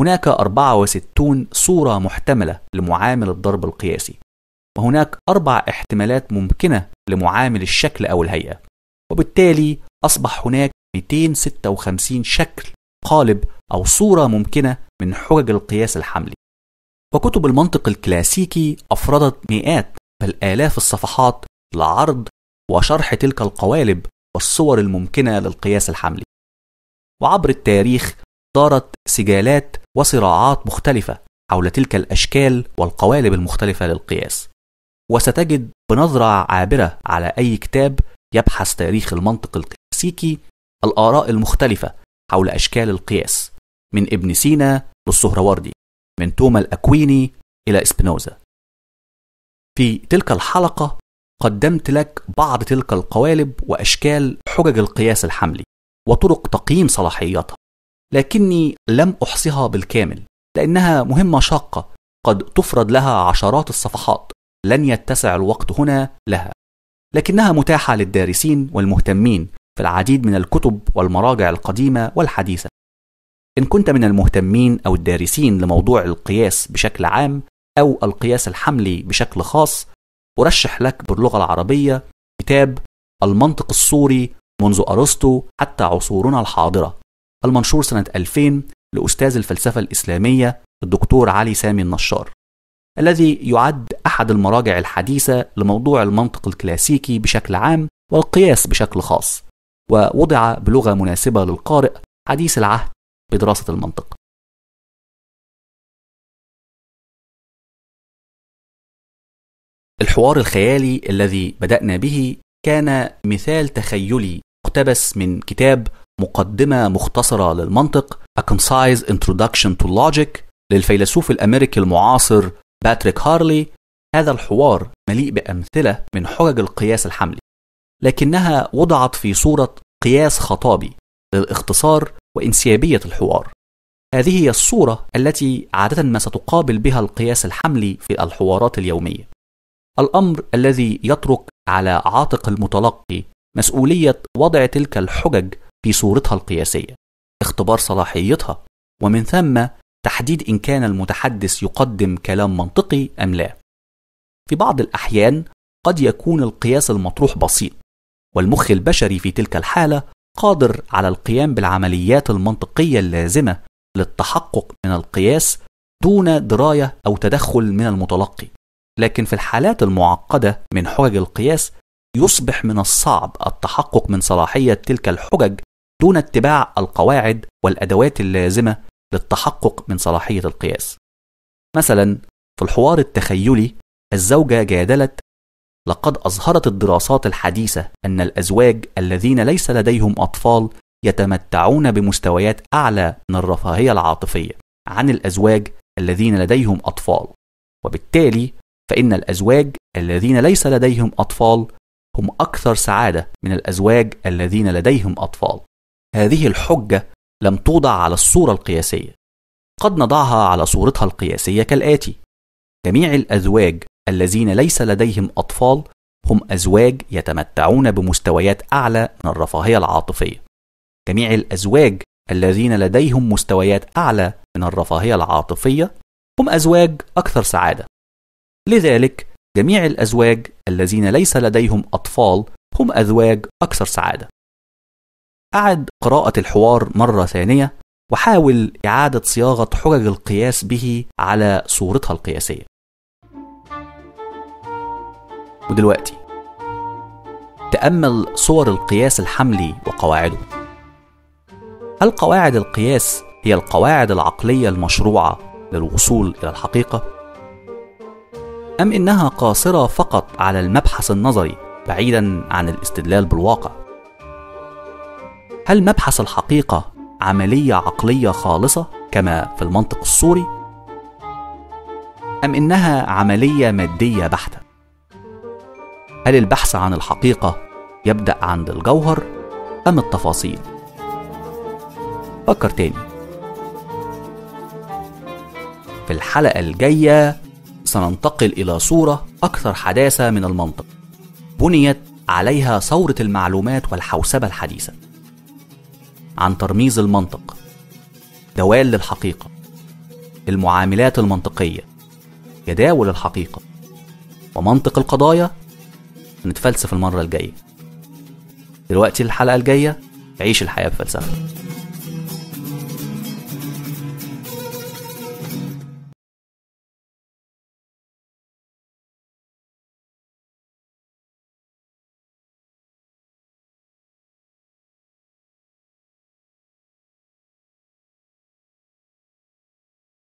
هناك 64 صورة محتملة لمعامل الضرب القياسي، وهناك أربع احتمالات ممكنة لمعامل الشكل أو الهيئة، وبالتالي أصبح هناك 256 شكل قالب أو صورة ممكنة من حجج القياس الحملي. وكتب المنطق الكلاسيكي أفردت مئات بل آلاف الصفحات لعرض وشرح تلك القوالب الصور الممكنة للقياس الحملي وعبر التاريخ دارت سجالات وصراعات مختلفة حول تلك الأشكال والقوالب المختلفة للقياس وستجد بنظرة عابرة على أي كتاب يبحث تاريخ المنطق الكلاسيكي الآراء المختلفة حول أشكال القياس من ابن سينا للسهروردي من توما الأكويني إلى إسبينوزا في تلك الحلقة قدمت لك بعض تلك القوالب وأشكال حجج القياس الحملي وطرق تقييم صلاحياتها لكني لم أحصها بالكامل لأنها مهمة شاقة قد تفرض لها عشرات الصفحات لن يتسع الوقت هنا لها لكنها متاحة للدارسين والمهتمين في العديد من الكتب والمراجع القديمة والحديثة إن كنت من المهتمين أو الدارسين لموضوع القياس بشكل عام أو القياس الحملي بشكل خاص أرشح لك باللغة العربية كتاب المنطق الصوري منذ أرسطو حتى عصورنا الحاضرة المنشور سنة 2000 لأستاذ الفلسفة الإسلامية الدكتور علي سامي النشار الذي يعد أحد المراجع الحديثة لموضوع المنطق الكلاسيكي بشكل عام والقياس بشكل خاص ووضع بلغة مناسبة للقارئ حديث العهد بدراسة المنطق الحوار الخيالي الذي بدأنا به كان مثال تخيلي مقتبس من كتاب مقدمة مختصرة للمنطق A Concise Introduction to Logic للفيلسوف الأمريكي المعاصر باتريك هارلي هذا الحوار مليء بأمثلة من حجج القياس الحملي لكنها وضعت في صورة قياس خطابي للاختصار وانسيابية الحوار هذه هي الصورة التي عادة ما ستقابل بها القياس الحملي في الحوارات اليومية الامر الذي يترك على عاتق المتلقي مسؤوليه وضع تلك الحجج في صورتها القياسيه اختبار صلاحيتها ومن ثم تحديد ان كان المتحدث يقدم كلام منطقي ام لا في بعض الاحيان قد يكون القياس المطروح بسيط والمخ البشري في تلك الحاله قادر على القيام بالعمليات المنطقيه اللازمه للتحقق من القياس دون درايه او تدخل من المتلقي لكن في الحالات المعقدة من حجج القياس يصبح من الصعب التحقق من صلاحية تلك الحجج دون اتباع القواعد والأدوات اللازمة للتحقق من صلاحية القياس. مثلا في الحوار التخيلي الزوجة جادلت لقد أظهرت الدراسات الحديثة أن الأزواج الذين ليس لديهم أطفال يتمتعون بمستويات أعلى من الرفاهية العاطفية عن الأزواج الذين لديهم أطفال وبالتالي فإن الأزواج الذين ليس لديهم أطفال هم أكثر سعادة من الأزواج الذين لديهم أطفال. هذه الحجة لم توضع على الصورة القياسية. قد نضعها على صورتها القياسية كالآتي: جميع الأزواج الذين ليس لديهم أطفال هم أزواج يتمتعون بمستويات أعلى من الرفاهية العاطفية. جميع الأزواج الذين لديهم مستويات أعلى من الرفاهية العاطفية هم أزواج أكثر سعادة لذلك جميع الأزواج الذين ليس لديهم أطفال هم أزواج أكثر سعادة. أعد قراءة الحوار مرة ثانية وحاول إعادة صياغة حجج القياس به على صورتها القياسية. ودلوقتي تأمل صور القياس الحملي وقواعده. هل قواعد القياس هي القواعد العقلية المشروعة للوصول إلى الحقيقة؟ أم إنها قاصرة فقط على المبحث النظري بعيدا عن الاستدلال بالواقع؟ هل مبحث الحقيقة عملية عقلية خالصة كما في المنطق الصوري أم إنها عملية مادية بحتة؟ هل البحث عن الحقيقة يبدأ عند الجوهر أم التفاصيل؟ فكر تاني في الحلقة الجاية سننتقل إلى صورة أكثر حداثة من المنطق بنيت عليها ثورة المعلومات والحوسبة الحديثة عن ترميز المنطق دوال للحقيقة المعاملات المنطقية جداول الحقيقة ومنطق القضايا نتفلسف المرة الجاية دلوقتي الحلقة الجاية عيش الحياة بفلسفة